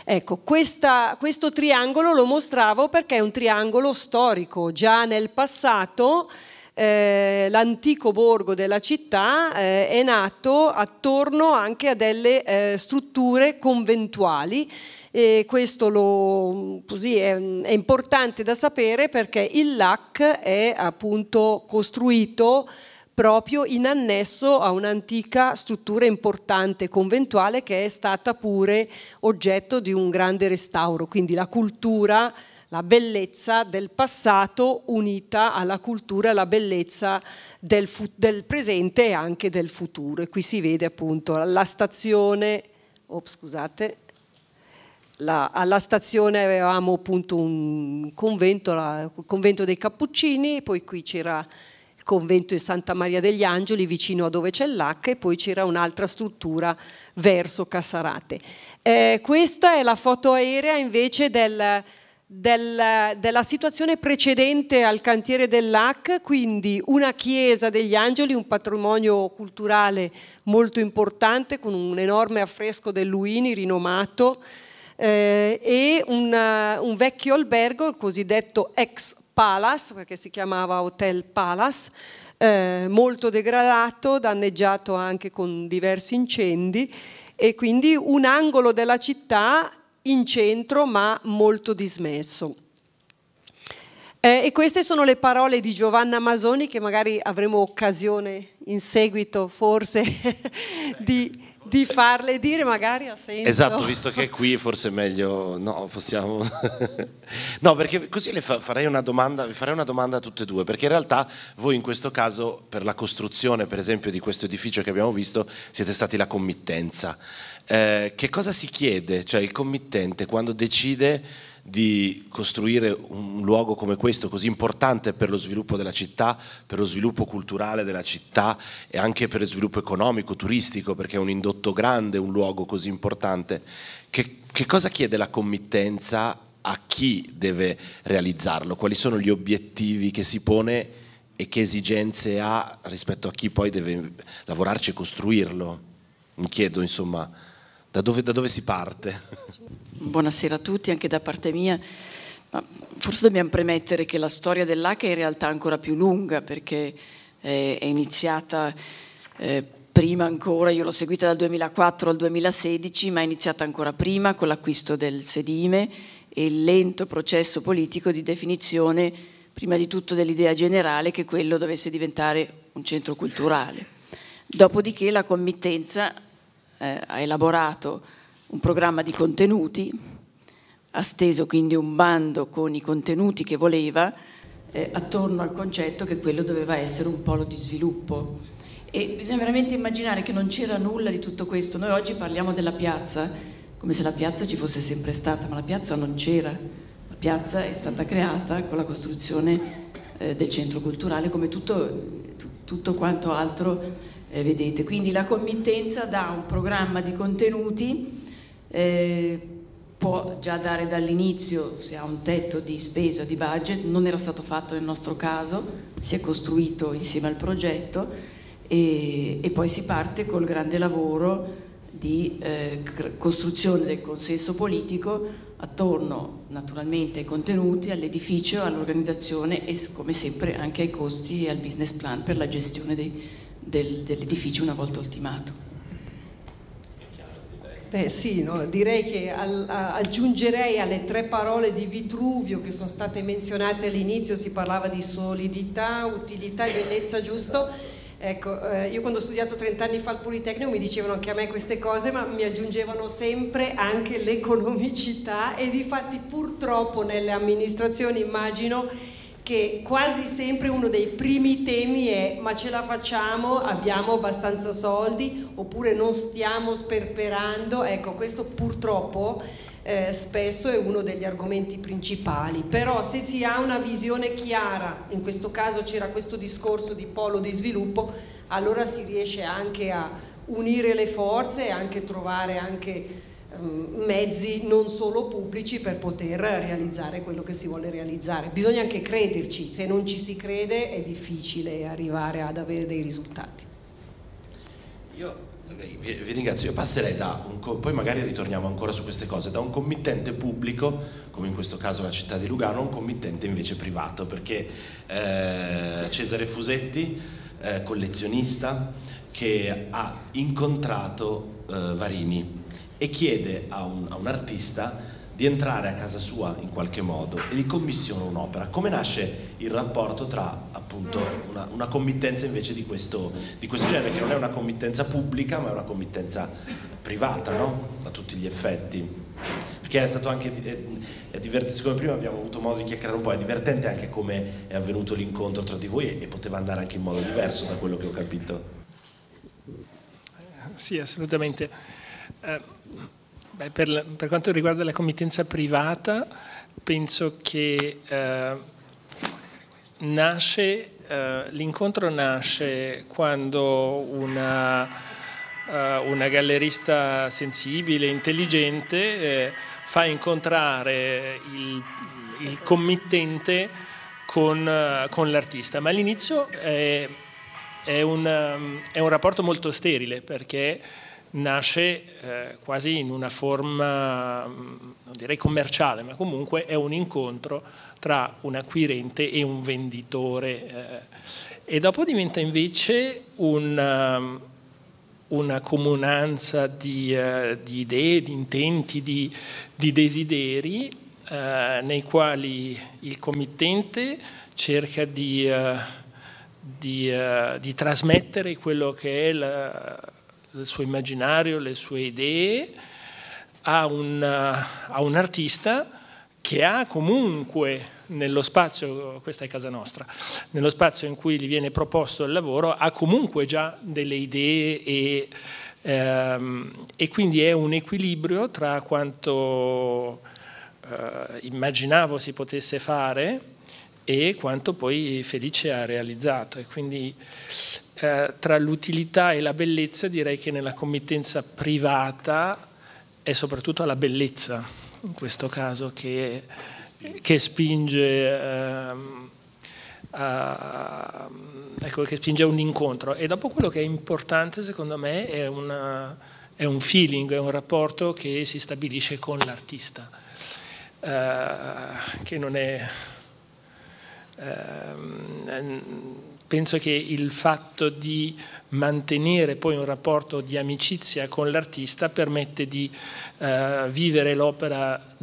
Ecco, questa, questo triangolo lo mostravo perché è un triangolo storico, già nel passato eh, l'antico borgo della città eh, è nato attorno anche a delle eh, strutture conventuali e questo lo, così, è, è, importante da sapere perché il LAC è appunto costruito proprio in annesso a un'antica struttura importante conventuale che è stata pure oggetto di un grande restauro, quindi la cultura, la bellezza del passato unita alla cultura la bellezza del, del, presente e anche del futuro. E qui si vede appunto la stazione, oh, scusate, la, alla stazione avevamo appunto un convento, la, il convento dei Cappuccini, poi qui c'era il convento di Santa Maria degli Angeli vicino a dove c'è l'H e poi c'era un'altra struttura verso Cassarate. Eh, questa è la foto aerea invece del, del, della situazione precedente al cantiere dell'AC, quindi una chiesa degli angeli, un patrimonio culturale molto importante con un enorme affresco del Luini rinomato eh, e una, un vecchio albergo, il cosiddetto ex Palace, perché si chiamava Hotel Palace, eh, molto degradato, danneggiato anche con diversi incendi e quindi un angolo della città in centro ma molto dismesso. Eh, e queste sono le parole di Giovanna Masoni che magari avremo occasione in seguito forse di, di farle dire magari ha senso. Esatto, visto che è qui forse è meglio, no, possiamo... no, perché così le farei una domanda, vi farei una domanda a tutte e due, perché in realtà voi in questo caso per la costruzione per esempio di questo edificio che abbiamo visto siete stati la committenza. Eh, che cosa si chiede, cioè il committente quando decide di costruire un luogo come questo, così importante per lo sviluppo della città, per lo sviluppo culturale della città e anche per lo sviluppo economico, turistico, perché è un indotto grande, un luogo così importante. Che, che cosa chiede la committenza a chi deve realizzarlo? Quali sono gli obiettivi che si pone e che esigenze ha rispetto a chi poi deve lavorarci e costruirlo? Mi chiedo, insomma, da dove, da dove si parte? Buonasera a tutti, anche da parte mia. Ma forse dobbiamo premettere che la storia dell'ACA è in realtà ancora più lunga perché eh, è iniziata eh, prima ancora, io l'ho seguita dal 2004 al 2016, ma è iniziata ancora prima con l'acquisto del sedime e il lento processo politico di definizione, prima di tutto dell'idea generale che quello dovesse diventare un centro culturale. Dopodiché la committenza eh, ha elaborato un programma di contenuti, ha steso quindi un bando con i contenuti che voleva eh, attorno al concetto che quello doveva essere un polo di sviluppo. E bisogna veramente immaginare che non c'era nulla di tutto questo. Noi oggi parliamo della piazza come se la piazza ci fosse sempre stata, ma la piazza non c'era. La piazza è stata creata con la costruzione eh, del centro culturale come tutto, tutto quanto altro eh, vedete. Quindi la committenza dà un programma di contenuti eh, può già dare dall'inizio se ha un tetto di spesa, di budget, non era stato fatto nel nostro caso, si è costruito insieme al progetto e, e poi si parte col grande lavoro di eh, costruzione del consenso politico attorno naturalmente ai contenuti, all'edificio, all'organizzazione e come sempre anche ai costi e al business plan per la gestione dell'edificio una volta ultimato. Eh, sì, no? direi che al, a, aggiungerei alle tre parole di Vitruvio che sono state menzionate all'inizio, si parlava di solidità, utilità e bellezza, giusto? Ecco, eh, io quando ho studiato 30 anni fa al Politecnico mi dicevano anche a me queste cose, ma mi aggiungevano sempre anche l'economicità e di fatti purtroppo nelle amministrazioni immagino che quasi sempre uno dei primi temi è ma ce la facciamo, abbiamo abbastanza soldi oppure non stiamo sperperando, ecco questo purtroppo eh, spesso è uno degli argomenti principali, però se si ha una visione chiara, in questo caso c'era questo discorso di polo di sviluppo, allora si riesce anche a unire le forze e anche trovare anche Ehm, mezzi non solo pubblici per poter realizzare quello che si vuole realizzare. Bisogna anche crederci, se non ci si crede è difficile arrivare ad avere dei risultati. Io vi, ringrazio, io passerei da un, poi magari ritorniamo ancora su queste cose, da un committente pubblico, come in questo caso la città di Lugano, a un committente invece privato, perché eh, Cesare Fusetti, eh, collezionista, che ha incontrato eh, Varini e chiede a un, a un artista di entrare a casa sua in qualche modo e gli commissiona un'opera. Come nasce il rapporto tra appunto una, una committenza invece di questo, di questo, genere, che non è una committenza pubblica ma è una committenza privata, no? A tutti gli effetti. Perché è stato anche, è, eh, è divertente, come prima abbiamo avuto modo di chiacchierare un po', è divertente anche come è avvenuto l'incontro tra di voi e, e poteva andare anche in modo diverso da quello che ho capito. Sì, assolutamente. Eh Beh, per, la, per, quanto riguarda la committenza privata, penso che eh, nasce, eh, l'incontro nasce quando una, eh, una gallerista sensibile, intelligente, eh, fa incontrare il, il committente con, eh, con l'artista, ma all'inizio è, è, un, è, un, rapporto molto sterile perché nasce eh, quasi in una forma, mm, non direi commerciale, ma comunque è un incontro tra un acquirente e un venditore. Eh. e dopo diventa invece una, um, una comunanza di, eh, di, idee, di intenti, di, di desideri nei quali il committente cerca di, di trasmettere quello che è la il suo immaginario, le sue idee a un, a un artista che ha comunque nello spazio, questa è casa nostra, nello spazio in cui gli viene proposto il lavoro, ha comunque già delle idee e, ehm, e quindi è un equilibrio tra quanto eh, immaginavo si potesse fare e quanto poi Felice ha realizzato. E quindi eh, tra l'utilità e la bellezza direi che nella committenza privata è soprattutto la bellezza, in questo caso, che, che spinge... Ehm, a, ecco, che spinge a un incontro. E dopo quello che è importante, secondo me, è, una, è un feeling, è un rapporto che si stabilisce con l'artista, eh, che non è... Eh, penso che il fatto di mantenere poi un rapporto di amicizia con l'artista permette di eh, vivere l'opera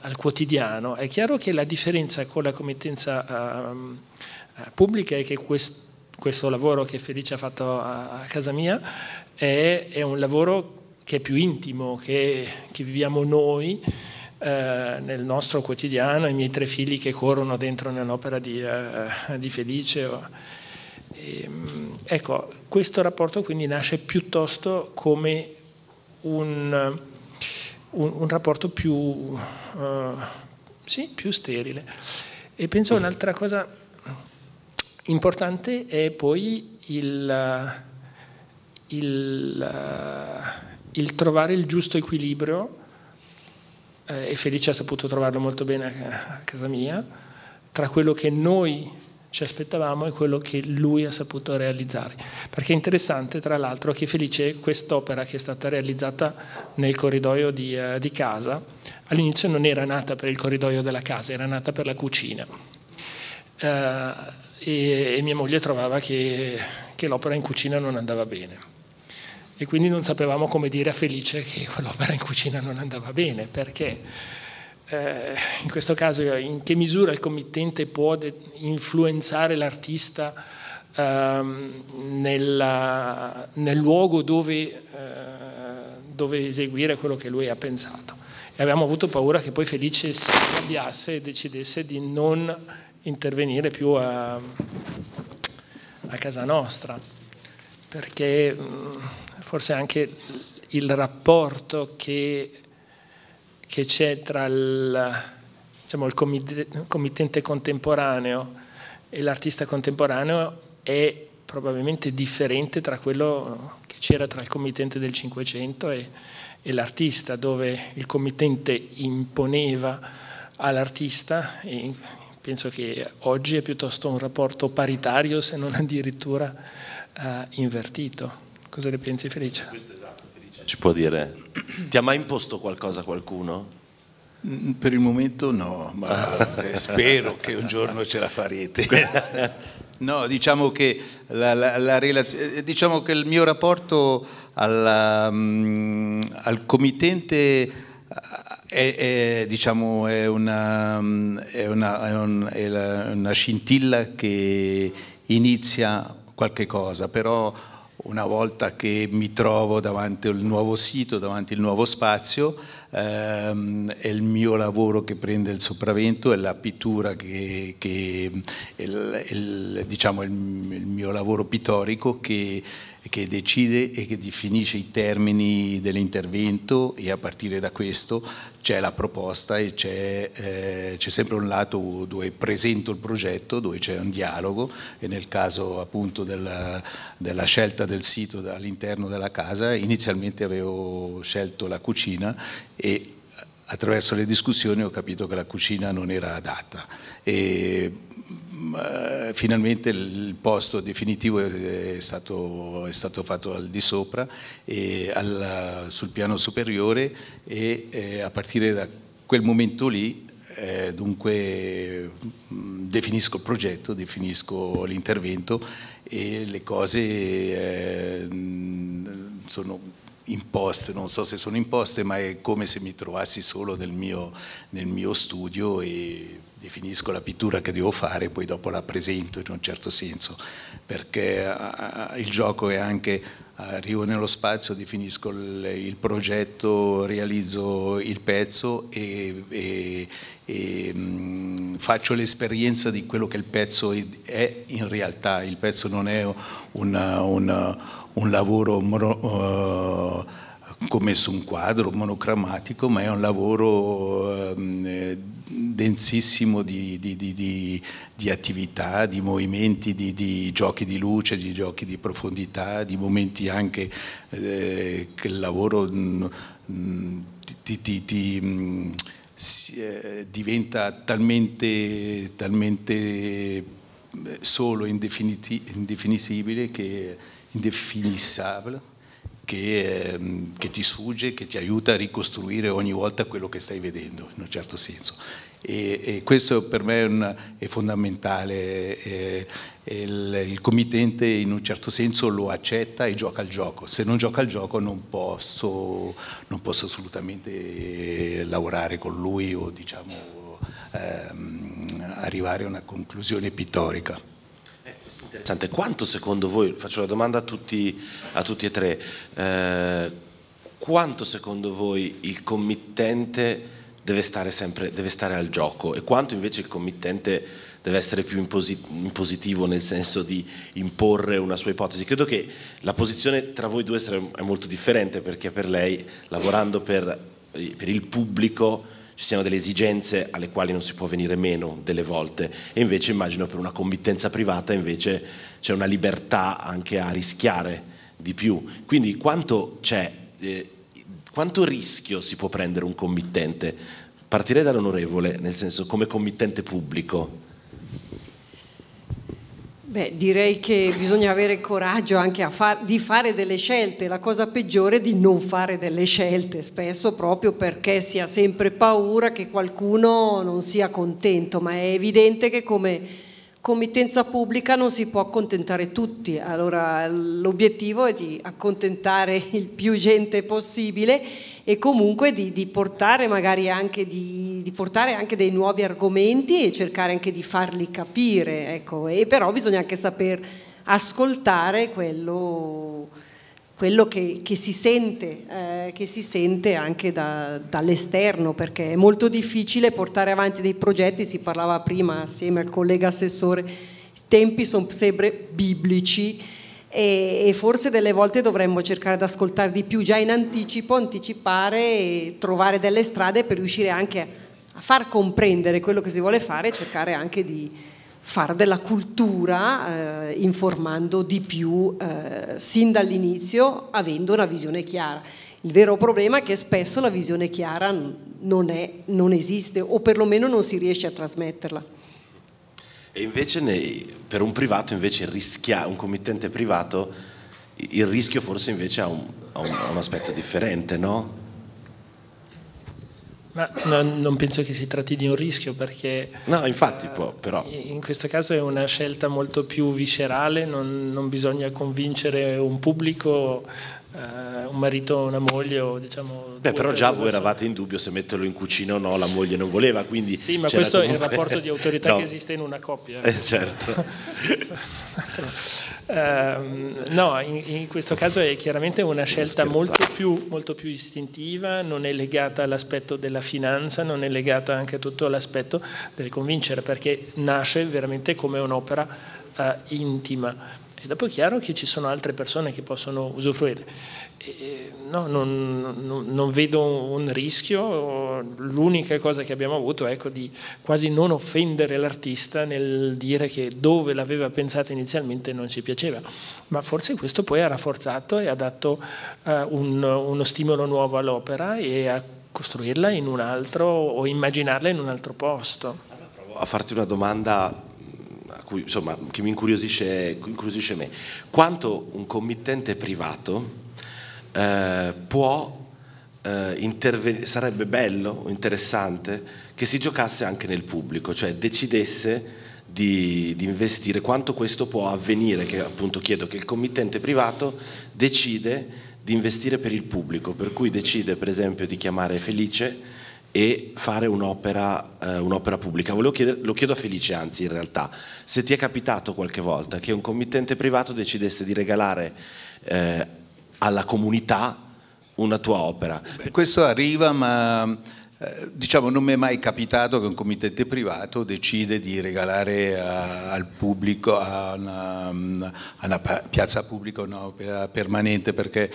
al quotidiano. È chiaro che la differenza con la committenza eh, pubblica è che quest, questo lavoro che Felice ha fatto a, a casa mia è, è, un lavoro che è più intimo, che, che viviamo noi eh, nel nostro quotidiano, i miei tre figli che corrono dentro nell'opera di, uh, di Felice. Ehm, ecco, questo rapporto quindi nasce piuttosto come un, un, un rapporto più, uh, sì, più sterile. E penso un'altra cosa importante è poi il, il, il trovare il giusto equilibrio, eh, e Felice ha saputo trovarlo molto bene a casa mia, tra quello che noi ci aspettavamo e quello che lui ha saputo realizzare. Perché è interessante, tra l'altro, che Felice quest'opera che è stata realizzata nel corridoio di, eh, di casa, all'inizio non era nata per il corridoio della casa, era nata per la cucina. Eh, e, e, mia moglie trovava che, che l'opera in cucina non andava bene. E quindi non sapevamo come dire a Felice che quell'opera in cucina non andava bene, perché eh, in questo caso in che misura il committente può influenzare l'artista ehm, nel, nel luogo dove, eh, dove, eseguire quello che lui ha pensato. E abbiamo avuto paura che poi Felice si arrabbiasse e decidesse di non intervenire più a, a casa nostra, perché mm, forse anche il rapporto che che c'è tra il, diciamo, il committente contemporaneo e l'artista contemporaneo è probabilmente differente tra quello che c'era tra il committente del Cinquecento e, e l'artista, dove il committente imponeva all'artista, e penso che oggi è piuttosto un rapporto paritario se non addirittura eh, invertito. Cosa ne pensi Felice? ci può dire? Ti ha mai imposto qualcosa qualcuno? Mm, per il momento no, ma ah. eh, spero che un giorno ce la farete. No, diciamo che, la, la, la eh, diciamo che il mio rapporto alla, al mm, comitente eh, è, è, diciamo, è, una, mm, è una, un, la, una scintilla che inizia qualche cosa, però una volta che mi trovo davanti al nuovo sito, davanti al nuovo spazio, ehm, è il mio lavoro che prende il sopravvento, è la pittura che, che è il, è il, diciamo, il, il mio lavoro pittorico che che decide e che definisce i termini dell'intervento e a partire da questo c'è la proposta e c'è, eh, c'è, sempre un lato dove presento il progetto, dove c'è un dialogo e nel caso appunto della, della scelta del sito all'interno della casa inizialmente avevo scelto la cucina e attraverso le discussioni ho capito che la cucina non era adatta e mm, eh, finalmente il posto definitivo è stato, è stato fatto al di sopra al, sul piano superiore e eh, a partire da quel momento lì eh, dunque mm, definisco il progetto, definisco l'intervento e le cose mm, sono imposte, non so se sono imposte, ma è come se mi trovassi solo nel mio, nel mio studio e definisco la pittura che devo fare, poi dopo la presento in un certo senso, perché ah, ah, il gioco è anche arrivo nello spazio, definisco il, il progetto, realizzo il pezzo e, e, e mh, mm, faccio l'esperienza di quello che il pezzo è in realtà, il pezzo non è una, una un lavoro mono, uh, come su un quadro monocromatico, ma è un lavoro um, densissimo di, di, di, di, attività, di movimenti, di, giochi di luce, di giochi di profondità, di momenti anche eh, che il lavoro mh, mm, mh, mm, ti... Mh, mm, si, eh, diventa talmente, talmente eh, solo, indefiniti, indefinisibile che indefinissabile che, ehm, che, ti sfugge, che ti aiuta a ricostruire ogni volta quello che stai vedendo, in un certo senso. E, e questo per me è, un, è fondamentale, eh, il, il, committente in un certo senso lo accetta e gioca al gioco, se non gioca al gioco non posso, non posso assolutamente lavorare con lui o diciamo, ehm, arrivare a una conclusione pittorica interessante. Quanto secondo voi, faccio la domanda a tutti, a tutti e tre, eh, quanto secondo voi il committente deve stare, sempre, deve stare al gioco e quanto invece il committente deve essere più in, positivo nel senso di imporre una sua ipotesi. Credo che la posizione tra voi due è molto differente perché per lei, lavorando per, per il pubblico, ci siano delle esigenze alle quali non si può venire meno delle volte e invece immagino per una committenza privata invece c'è una libertà anche a rischiare di più. Quindi quanto, eh, quanto rischio si può prendere un committente? Partirei dall'onorevole, nel senso come committente pubblico. Beh, direi che bisogna avere coraggio anche far, di fare delle scelte, la cosa peggiore è di non fare delle scelte, spesso proprio perché si ha sempre paura che qualcuno non sia contento, ma è evidente che come committenza pubblica non si può accontentare tutti, allora l'obiettivo è di accontentare il più gente possibile e comunque di, di portare magari anche, di, di portare anche dei nuovi argomenti e cercare anche di farli capire, ecco. e però bisogna anche saper ascoltare quello, quello che, che, si sente, eh, che, si sente, anche da, dall'esterno, perché è molto difficile portare avanti dei progetti, si parlava prima assieme al collega assessore, i tempi sono sempre biblici e, forse delle volte dovremmo cercare di ascoltare di più già in anticipo, anticipare e trovare delle strade per riuscire anche a far comprendere quello che si vuole fare e cercare anche di fare della cultura eh, informando di più eh, sin dall'inizio avendo una visione chiara. Il vero problema è che spesso la visione chiara non, è, non esiste o perlomeno non si riesce a trasmetterla. E invece nei, per un privato invece rischia, un committente privato, il rischio forse invece ha un, ha un, ha un aspetto differente, no? Ma no, non penso che si tratti di un rischio perché... No, infatti uh, può, però... Eh, in questo caso è una scelta molto più viscerale, non, non bisogna convincere un pubblico eh, un marito, o una moglie o diciamo... Beh, però già voi eravate in dubbio se metterlo in cucina o no, la moglie non voleva, quindi... Sì, ma questo comunque... è il rapporto di autorità no. che esiste in una coppia. Eh, certo. uh, no, in, in, questo caso è chiaramente una scelta molto più, molto più istintiva, non è legata all'aspetto della finanza, non è legata anche a tutto l'aspetto del convincere, perché nasce veramente come un'opera uh, intima e dopo è chiaro che ci sono altre persone che possono usufruire. E, no, non, non, non, vedo un rischio, l'unica cosa che abbiamo avuto è ecco, di quasi non offendere l'artista nel dire che dove l'aveva pensata inizialmente non ci piaceva, ma forse questo poi ha rafforzato e ha dato eh, un, uno stimolo nuovo all'opera e a costruirla in un altro o immaginarla in un altro posto. Allora provo a farti una domanda cui, insomma, che mi incuriosisce, incuriosisce, me, quanto un committente privato eh, può eh, intervenire, sarebbe bello interessante che si giocasse anche nel pubblico, cioè decidesse di, di, investire, quanto questo può avvenire, che appunto chiedo che il committente privato decide di investire per il pubblico, per cui decide per esempio di chiamare Felice e fare un'opera, eh, un'opera pubblica. Chiedere, lo chiedo a Felice, anzi in realtà, se ti è capitato qualche volta che un committente privato decidesse di regalare eh, alla comunità una tua opera. Questo arriva, ma eh, diciamo non mi è mai capitato che un committente privato decide di regalare a, al pubblico, a una, a una piazza pubblica un'opera permanente, perché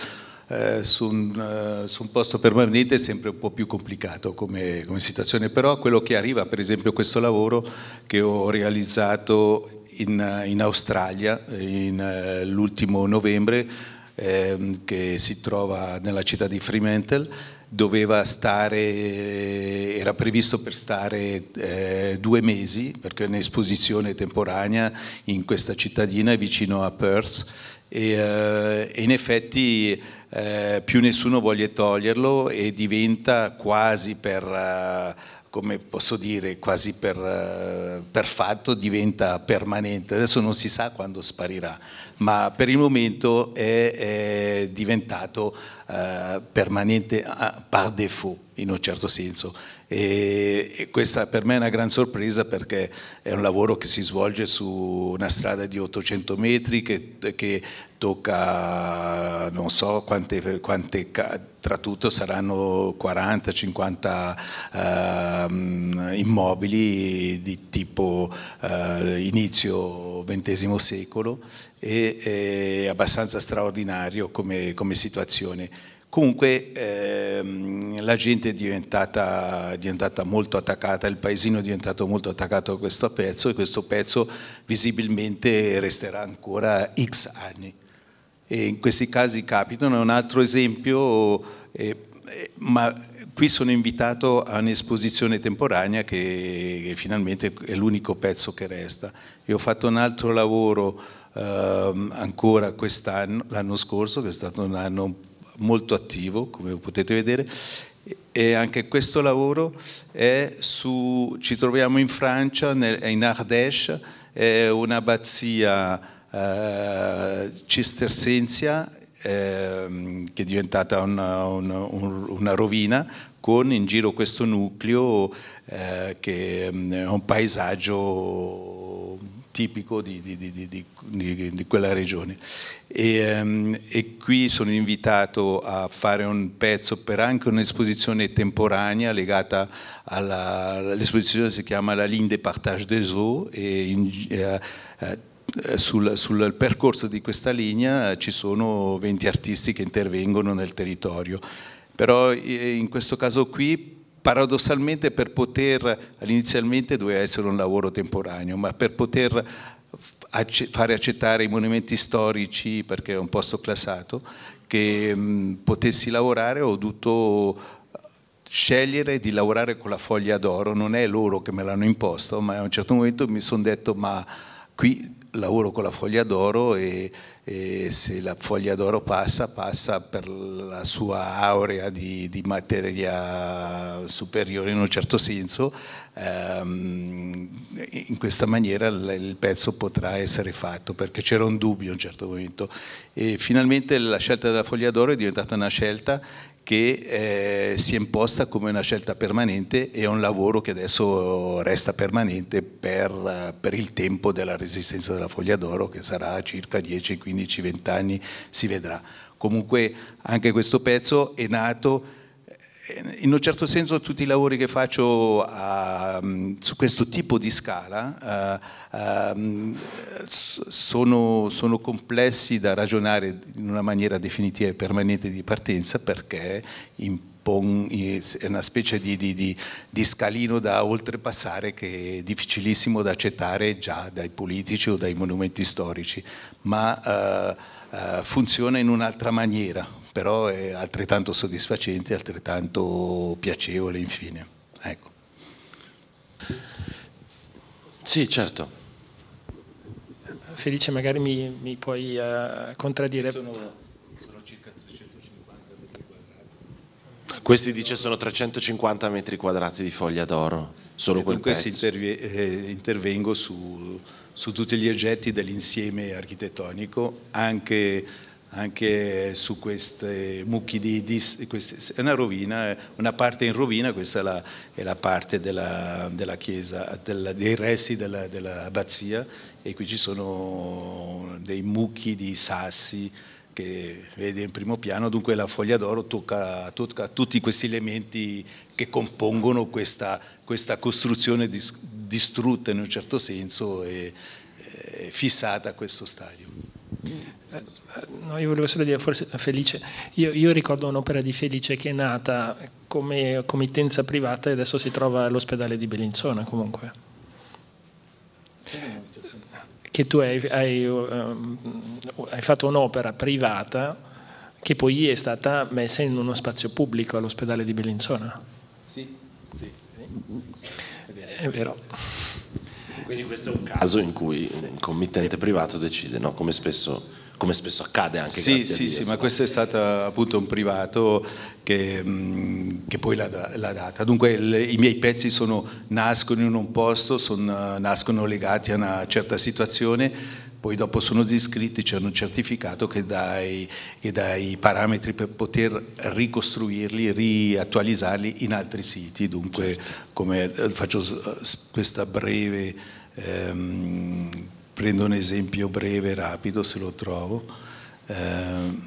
eh, su, un, eh, su, un, posto permanente è sempre un po' più complicato come, come situazione, però quello che arriva, per esempio questo lavoro che ho realizzato in, in Australia eh, l'ultimo novembre, ehm, che si trova nella città di Fremantle, doveva stare, eh, era previsto per stare eh, due mesi perché è un'esposizione temporanea in questa cittadina vicino a Perth e, eh, e in effetti eh, più nessuno voglia toglierlo e diventa quasi per eh, come posso dire, quasi per, eh, per, fatto diventa permanente. Adesso non si sa quando sparirà, ma per il momento è, è diventato eh, permanente ah, par défaut, in un certo senso e, questa per me è una gran sorpresa perché è un lavoro che si svolge su una strada di 800 metri che, che tocca non so quante, quante, tra tutto saranno 40-50 ehm, immobili di tipo eh, inizio XX secolo e è abbastanza straordinario come, come situazione. Comunque ehm, la gente è diventata, è diventata, molto attaccata, il paesino è diventato molto attaccato a questo pezzo e questo pezzo visibilmente resterà ancora X anni. E in questi casi capitano. è Un altro esempio, eh, eh, ma qui sono invitato a un'esposizione temporanea che, che finalmente è l'unico pezzo che resta. Io ho fatto un altro lavoro ehm, ancora quest'anno, l'anno scorso, che è stato un anno molto attivo, come potete vedere, e anche questo lavoro è su, ci troviamo in Francia, in Ardèche, è un'abbazia eh, cistersensia eh, che è diventata una, una, una, rovina con in giro questo nucleo eh, che è un paesaggio tipico di, di, di, di quella regione. E, um, e, qui sono invitato a fare un pezzo per anche un'esposizione temporanea legata all'esposizione si chiama La ligne de partage des eaux e in, eh, eh, sul, sul, percorso di questa linea ci sono 20 artisti che intervengono nel territorio. Però eh, in questo caso qui paradossalmente per poter, inizialmente doveva essere un lavoro temporaneo, ma per poter fare accettare i monumenti storici, perché è un posto classato, che mm, potessi lavorare ho dovuto scegliere di lavorare con la foglia d'oro, non è loro che me l'hanno imposto, ma a un certo momento mi sono detto ma qui lavoro con la foglia d'oro e e se la foglia d'oro passa, passa per la sua aurea di, di materia superiore in un certo senso, ehm, in questa maniera il pezzo potrà essere fatto, perché c'era un dubbio a un certo momento. E finalmente la scelta della foglia d'oro è diventata una scelta che eh, si è imposta come una scelta permanente e un lavoro che adesso resta permanente per, per il tempo della resistenza della foglia d'oro che sarà circa 10, 15, 20 anni, si vedrà. Comunque anche questo pezzo è nato in un certo senso tutti i lavori che faccio uh, su questo tipo di scala uh, um, sono, sono, complessi da ragionare in una maniera definitiva e permanente di partenza perché è una specie di, di, di, di scalino da oltrepassare che è difficilissimo da accettare già dai politici o dai monumenti storici, ma uh, funziona in un'altra maniera, però è altrettanto soddisfacente, altrettanto piacevole infine. Ecco. Sì, certo. Felice, magari mi, mi puoi uh, contraddire. Sono, sono, circa 350 metri quadrati. Questi dice sono 350 metri quadrati di foglia d'oro, solo e quel pezzo. Intervi- eh, intervengo su, su tutti gli oggetti dell'insieme architettonico, anche anche su questi mucchi di, di queste, è una rovina, una parte in rovina, questa è la, è la parte della, della chiesa, della, dei resti dell'abbazia e qui ci sono dei mucchi di sassi che vede in primo piano, dunque la foglia d'oro tocca, tocca, tutti questi elementi che compongono questa, questa costruzione dis, distrutta in un certo senso e, e fissata a questo stadio. Eh, no, io volevo solo dire, forse eh, Felice, io, io ricordo un'opera di Felice che è nata come committenza privata e adesso si trova all'ospedale di Bellinzona comunque. Che tu hai, hai, ehm, hai fatto un'opera privata che poi è stata messa in uno spazio pubblico all'ospedale di Bellinzona. Sì, sì. È vero. È vero. Quindi questo è un caso in cui un committente privato decide, no? come, spesso, come, spesso, accade anche sì, Sì, Dio, sì, sì, ma questo è stato appunto un privato che, mm, che poi l'ha, data. Dunque le, i miei pezzi sono, nascono in un posto, sono, nascono legati a una certa situazione, poi dopo sono iscritti, c'è un certificato che dà i parametri per poter ricostruirli, riattualizzarli in altri siti, dunque certo. come eh, faccio questa breve, ehm, prendo un esempio breve, rapido se lo trovo. Ehm,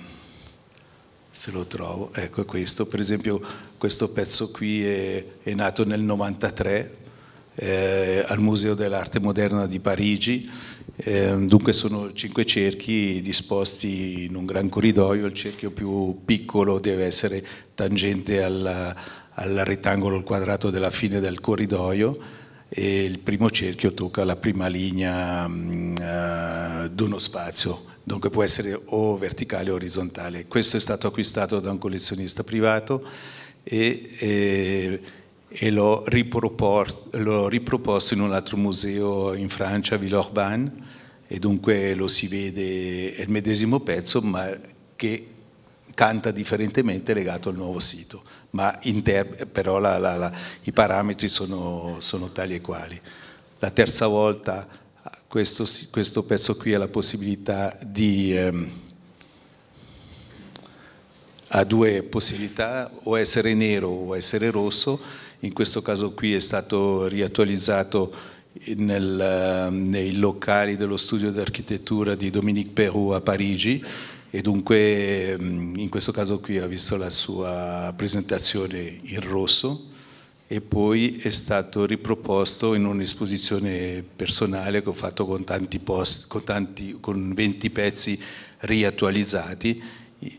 se lo trovo, ecco questo, per esempio questo pezzo qui è, è nato nel 93, eh, al Museo dell'Arte Moderna di Parigi, eh, dunque sono cinque cerchi disposti in un gran corridoio, il cerchio più piccolo deve essere tangente al, al rettangolo, al quadrato della fine del corridoio e il primo cerchio tocca la prima linea mh, mm, eh, d'uno spazio dunque può essere o verticale o orizzontale. Questo è stato acquistato da un collezionista privato e, e e l'ho, l'ho riproposto in un altro museo in Francia, a Villeurbanne, e dunque lo si vede, è il medesimo pezzo, ma che canta differentemente legato al nuovo sito, ma inter- però la, la, la, i parametri sono, sono, tali e quali. La terza volta questo, questo pezzo qui ha la possibilità di... Ehm, ha due possibilità, o essere nero o essere rosso, in questo caso qui è stato riattualizzato nel, ehm, nei locali dello studio d'architettura di Dominique Perou a Parigi e dunque ehm, in questo caso qui ha visto la sua presentazione in rosso e poi è stato riproposto in un'esposizione personale che ho fatto con tanti post, con, tanti, con 20 pezzi riattualizzati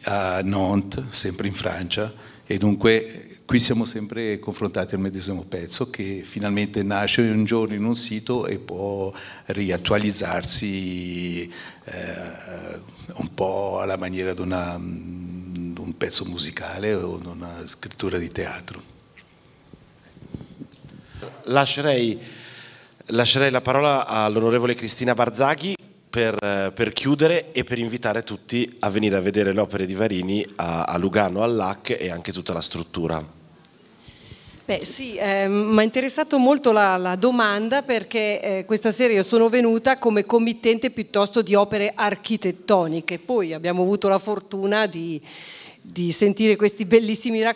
a Nantes, sempre in Francia, e dunque qui siamo sempre confrontati al medesimo pezzo che finalmente nasce un giorno in un sito e può riattualizzarsi eh, un po' alla maniera di, una, di un pezzo musicale o di una scrittura di teatro. Lascerei, lascerei la parola all'onorevole Cristina Barzaghi per, per, chiudere e per invitare tutti a venire a vedere le opere di Varini a, a Lugano, all'AC e anche tutta la struttura. Beh sì, eh, mi ha interessato molto la, la domanda perché eh, questa sera io sono venuta come committente piuttosto di opere architettoniche, poi abbiamo avuto la fortuna di, di sentire questi bellissimi eh,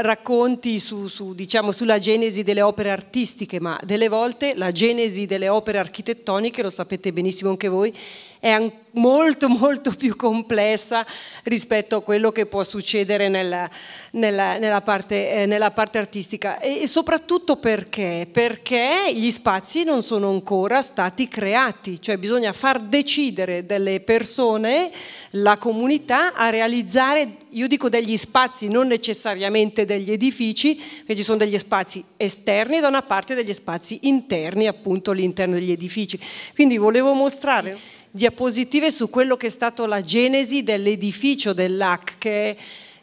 racconti su, su, diciamo, sulla genesi delle opere artistiche, ma delle volte la genesi delle opere architettoniche, lo sapete benissimo anche voi, è molto molto più complessa rispetto a quello che può succedere nella, nella, nella, parte, eh, nella parte, artistica e, e soprattutto perché? Perché gli spazi non sono ancora stati creati, cioè bisogna far decidere delle persone, la comunità, a realizzare, io dico degli spazi, non necessariamente degli edifici, perché ci sono degli spazi esterni da una parte e degli spazi interni, appunto all'interno degli edifici. Quindi volevo mostrare diapositive su quello che è stato la genesi dell'edificio dell'AC, che,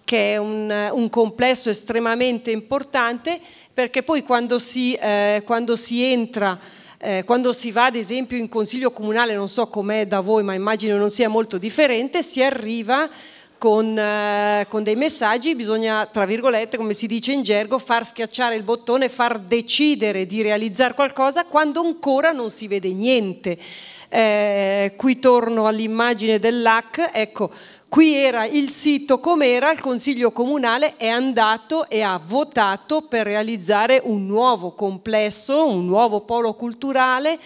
che è un, un, complesso estremamente importante, perché poi quando si, eh, quando si entra eh, quando si va ad esempio in consiglio comunale, non so com'è da voi, ma immagino non sia molto differente, si arriva con, eh, con, dei messaggi, bisogna, tra virgolette, come si dice in gergo, far schiacciare il bottone, far decidere di realizzare qualcosa quando ancora non si vede niente eh, qui torno all'immagine dell'AC, ecco, qui era il sito com'era, il Consiglio Comunale è andato e ha votato per realizzare un nuovo complesso, un nuovo polo culturale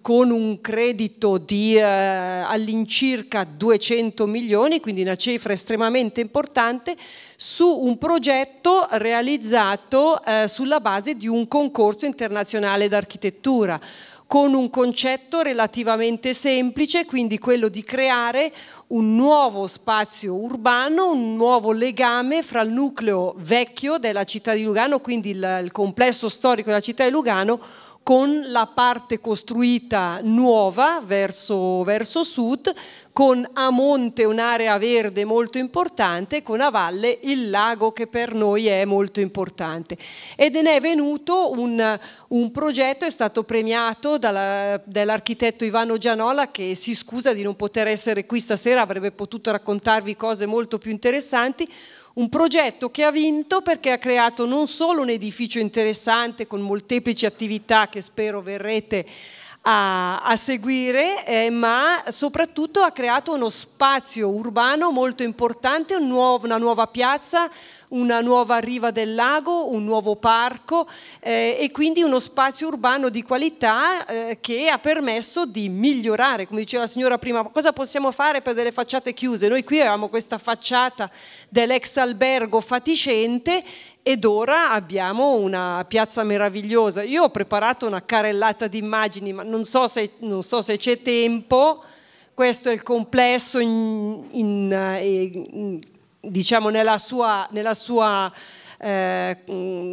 con un credito di eh, all'incirca 200 milioni, quindi una cifra estremamente importante, su un progetto realizzato eh, sulla base di un concorso internazionale d'architettura con un concetto relativamente semplice, quindi quello di creare un nuovo spazio urbano, un nuovo legame fra il nucleo vecchio della città di Lugano, quindi il, il complesso storico della città di Lugano, con la parte costruita nuova verso, verso sud, con a monte un'area verde molto importante, con a valle il lago che per noi è molto importante. Ed ne è venuto un, un progetto, è stato premiato dall'architetto Ivano Gianola che si scusa di non poter essere qui stasera, avrebbe potuto raccontarvi cose molto più interessanti, un progetto che ha vinto perché ha creato non solo un edificio interessante con molteplici attività che spero verrete a, a seguire, eh, ma soprattutto ha creato uno spazio urbano molto importante, un nuovo, una nuova piazza una nuova riva del lago, un nuovo parco eh, e quindi uno spazio urbano di qualità eh, che ha permesso di migliorare, come diceva la signora prima, cosa possiamo fare per delle facciate chiuse? Noi qui avevamo questa facciata dell'ex albergo fatiscente ed ora abbiamo una piazza meravigliosa. Io ho preparato una carellata di immagini, ma non so se, non so se c'è tempo. Questo è il complesso in, in, eh, in diciamo nella sua, nella sua eh,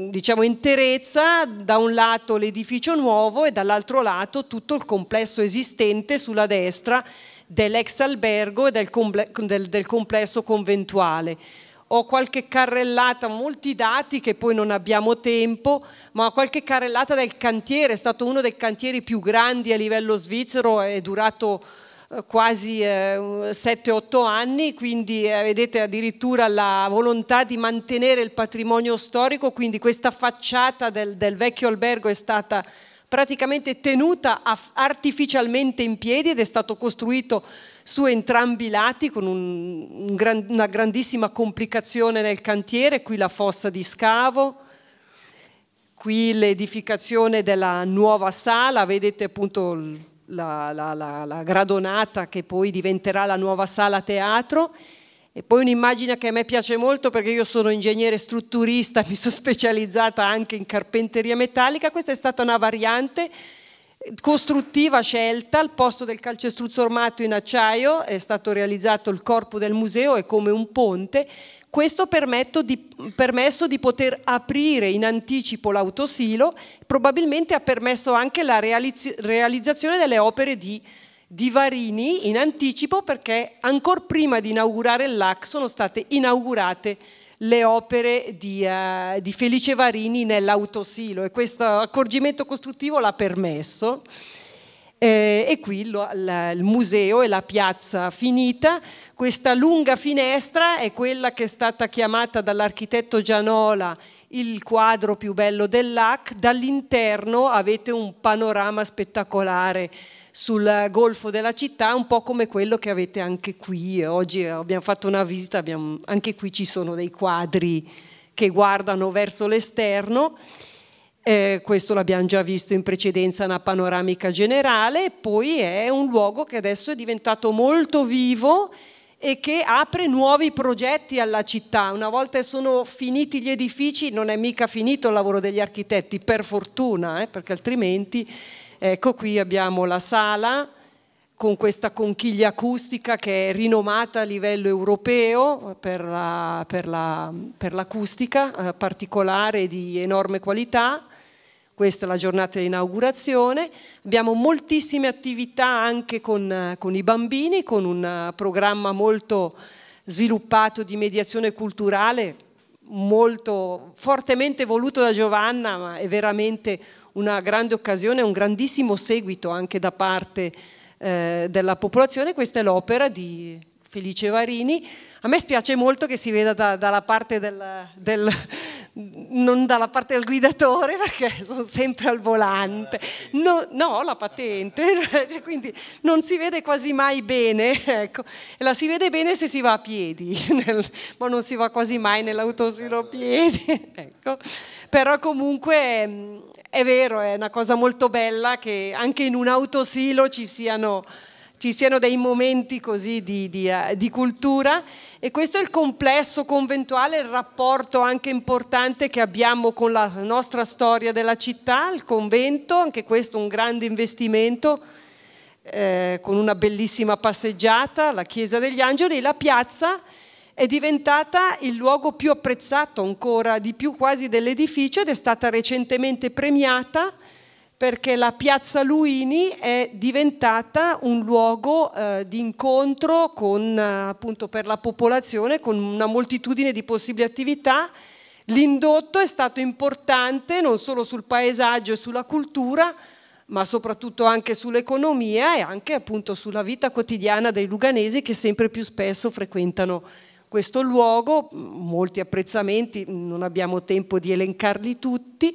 diciamo interezza, da un lato l'edificio nuovo e dall'altro lato tutto il complesso esistente sulla destra dell'ex albergo e del, comple del, del complesso conventuale ho qualche carrellata, molti dati che poi non abbiamo tempo, ma ho qualche carrellata del cantiere, è stato uno dei cantieri più grandi a livello svizzero, è durato eh, quasi 7-8 eh, anni, quindi eh, vedete addirittura la volontà di mantenere il patrimonio storico, quindi questa facciata del, del vecchio albergo è stata praticamente tenuta artificialmente in piedi ed è stato costruito su entrambi i lati con un, un gran, una grandissima complicazione nel cantiere, qui la fossa di scavo, qui l'edificazione della nuova sala, vedete appunto la, la, la, la gradonata che poi diventerà la nuova sala teatro. E poi un'immagine che a me piace molto perché io sono ingegnere strutturista, mi sono specializzata anche in carpenteria metallica, questa è stata una variante eh, costruttiva scelta, al posto del calcestruzzo armato in acciaio è stato realizzato il corpo del museo e come un ponte questo di, permesso di poter aprire in anticipo l'autosilo, probabilmente ha permesso anche la realizzazione delle opere di, di Varini in anticipo perché ancora prima di inaugurare il LAC sono state inaugurate le opere di, uh, di Felice Varini nell'autosilo e questo accorgimento costruttivo l'ha permesso. Eh, e qui lo, la, il museo e la piazza finita. Questa lunga finestra è quella che è stata chiamata dall'architetto Gianola il quadro più bello dell'AC. Dall'interno avete un panorama spettacolare sul golfo della città, un po' come quello che avete anche qui. Oggi eh, abbiamo fatto una visita, abbiamo, anche qui ci sono dei quadri che guardano verso l'esterno eh, questo l'abbiamo già visto in precedenza una panoramica generale, poi è un luogo che adesso è diventato molto vivo e che apre nuovi progetti alla città. Una volta sono finiti gli edifici, non è mica finito il lavoro degli architetti, per fortuna, eh, perché altrimenti, ecco qui abbiamo la sala, con questa conchiglia acustica che è rinomata a livello europeo per, la, per, la, per l'acustica eh, particolare di enorme qualità questa è la giornata di inaugurazione, abbiamo moltissime attività anche con, con i bambini, con un programma molto sviluppato di mediazione culturale, molto fortemente voluto da Giovanna, ma è veramente una grande occasione, un grandissimo seguito anche da parte eh, della popolazione. Questa è l'opera di Felice Varini. A me spiace molto che si veda da, dalla parte del, del, non dalla parte del guidatore perché sono sempre al volante, ah, no, no la patente, cioè, quindi non si vede quasi mai bene, ecco. la si vede bene se si va a piedi, nel, ma non si va quasi mai nell'autosilo a eh, piedi, ecco. però comunque mm, è vero, è una cosa molto bella che anche in un autosilo ci siano ci siano dei momenti così di, di, eh, di, cultura e questo è il complesso conventuale, il rapporto anche importante che abbiamo con la nostra storia della città, il convento, anche questo un grande investimento eh, con una bellissima passeggiata, la Chiesa degli Angeli, la piazza è diventata il luogo più apprezzato ancora di più quasi dell'edificio ed è stata recentemente premiata perché la piazza Luini è diventata un luogo eh, di incontro con, eh, appunto, per la popolazione, con una moltitudine di possibili attività. L'indotto è stato importante non solo sul paesaggio e sulla cultura, ma soprattutto anche sull'economia e anche appunto sulla vita quotidiana dei luganesi che sempre più spesso frequentano questo luogo, molti apprezzamenti, non abbiamo tempo di elencarli tutti.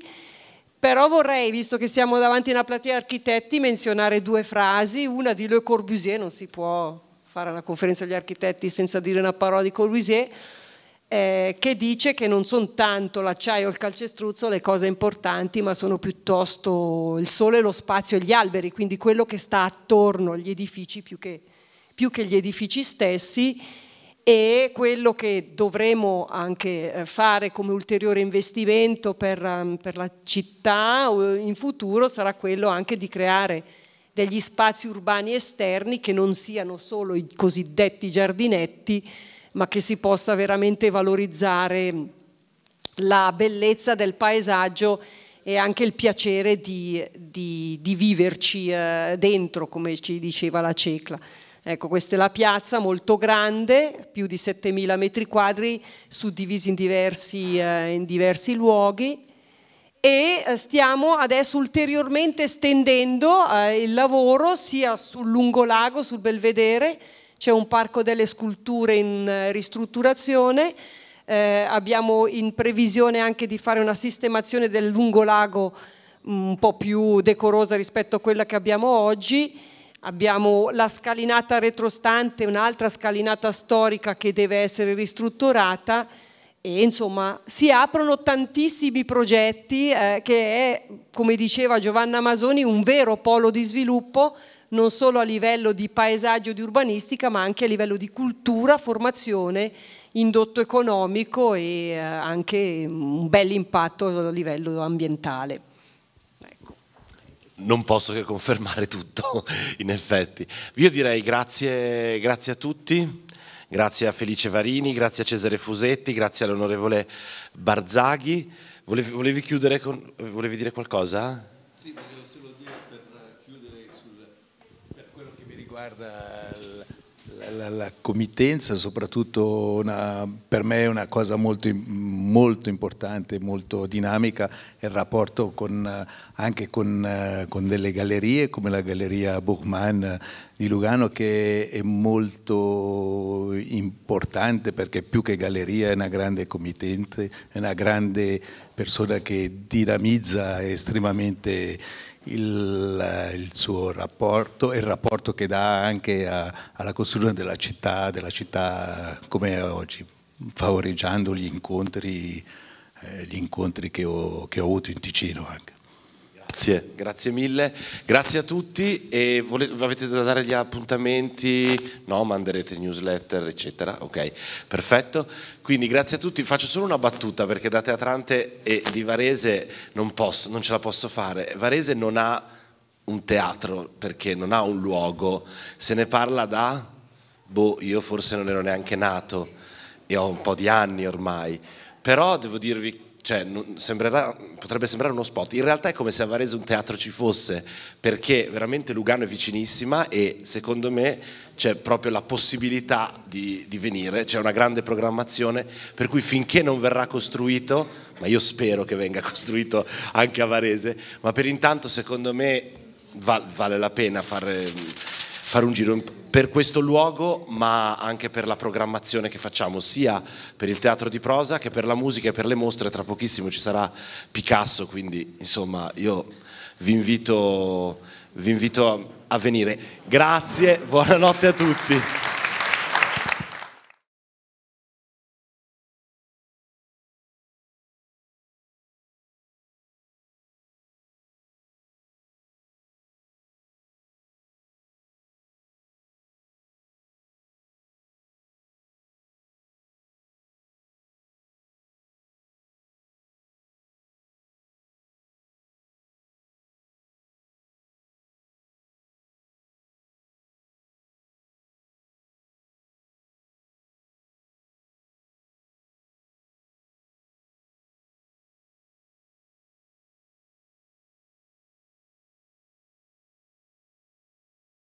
Però vorrei, visto che siamo davanti a una platea architetti, menzionare due frasi, una di Le Corbusier, non si può fare una conferenza degli architetti senza dire una parola di Corbusier, eh, che dice che non sono tanto l'acciaio o il calcestruzzo le cose importanti, ma sono piuttosto il sole, lo spazio e gli alberi, quindi quello che sta attorno agli edifici più che, più che gli edifici stessi e quello che dovremo anche eh, fare come ulteriore investimento per, ehm, per la città in futuro sarà quello anche di creare degli spazi urbani esterni che non siano solo i cosiddetti giardinetti, ma che si possa veramente valorizzare la bellezza del paesaggio e anche il piacere di, di, di viverci eh, dentro, come ci diceva la Cecla. Ecco, questa è la piazza molto grande, più di 7.000 metri quadri, suddivisi in diversi, eh, in diversi luoghi e eh, stiamo adesso ulteriormente estendendo eh, il lavoro sia sul lungolago, sul Belvedere, c'è un parco delle sculture in eh, ristrutturazione, eh, abbiamo in previsione anche di fare una sistemazione del lungolago mm, un po' più decorosa rispetto a quella che abbiamo oggi Abbiamo la scalinata retrostante, un'altra scalinata storica che deve essere ristrutturata e insomma si aprono tantissimi progetti eh, che è, come diceva Giovanna Masoni, un vero polo di sviluppo non solo a livello di paesaggio, di urbanistica, ma anche a livello di cultura, formazione, indotto economico e eh, anche un bel impatto a livello ambientale non posso che confermare tutto, in effetti. Io direi grazie, grazie a tutti, grazie a Felice Varini, grazie a Cesare Fusetti, grazie all'onorevole Barzaghi. Volevi, volevi, chiudere con, volevi dire qualcosa? Sì, volevo solo dire per chiudere sul, per quello che mi riguarda la, la committenza soprattutto una, per me è una cosa molto, molto, importante, molto dinamica, il rapporto con, anche con, con, delle gallerie come la galleria Buchmann di Lugano che è molto importante perché più che galleria è una grande committente, è una grande persona che dinamizza estremamente il, eh, il, suo rapporto e il rapporto che dà anche a, alla costruzione della città, della città come è oggi, favoreggiando gli incontri, eh, gli incontri che, ho, che ho avuto in Ticino anche. Grazie, grazie mille, grazie a tutti e volete, avete da dare gli appuntamenti? No, manderete newsletter eccetera, ok, perfetto. Quindi grazie a tutti, faccio solo una battuta perché da Teatrante e di Varese non, posso, non ce la posso fare, Varese non ha un teatro perché non ha un luogo, se ne parla da, boh, io forse non ero neanche nato e ho un po' di anni ormai, però devo dirvi cioè, sembrerà, potrebbe sembrare uno spot, in realtà è come se a Varese un teatro ci fosse, perché veramente Lugano è vicinissima e secondo me c'è proprio la possibilità di, di venire, c'è una grande programmazione, per cui finché non verrà costruito, ma io spero che venga costruito anche a Varese, ma per intanto secondo me val, vale la pena fare, fare un giro in per questo luogo, ma anche per la programmazione che facciamo, sia per il teatro di prosa che per la musica e per le mostre. Tra pochissimo ci sarà Picasso, quindi insomma io vi invito, vi invito a venire. Grazie, buonanotte a tutti.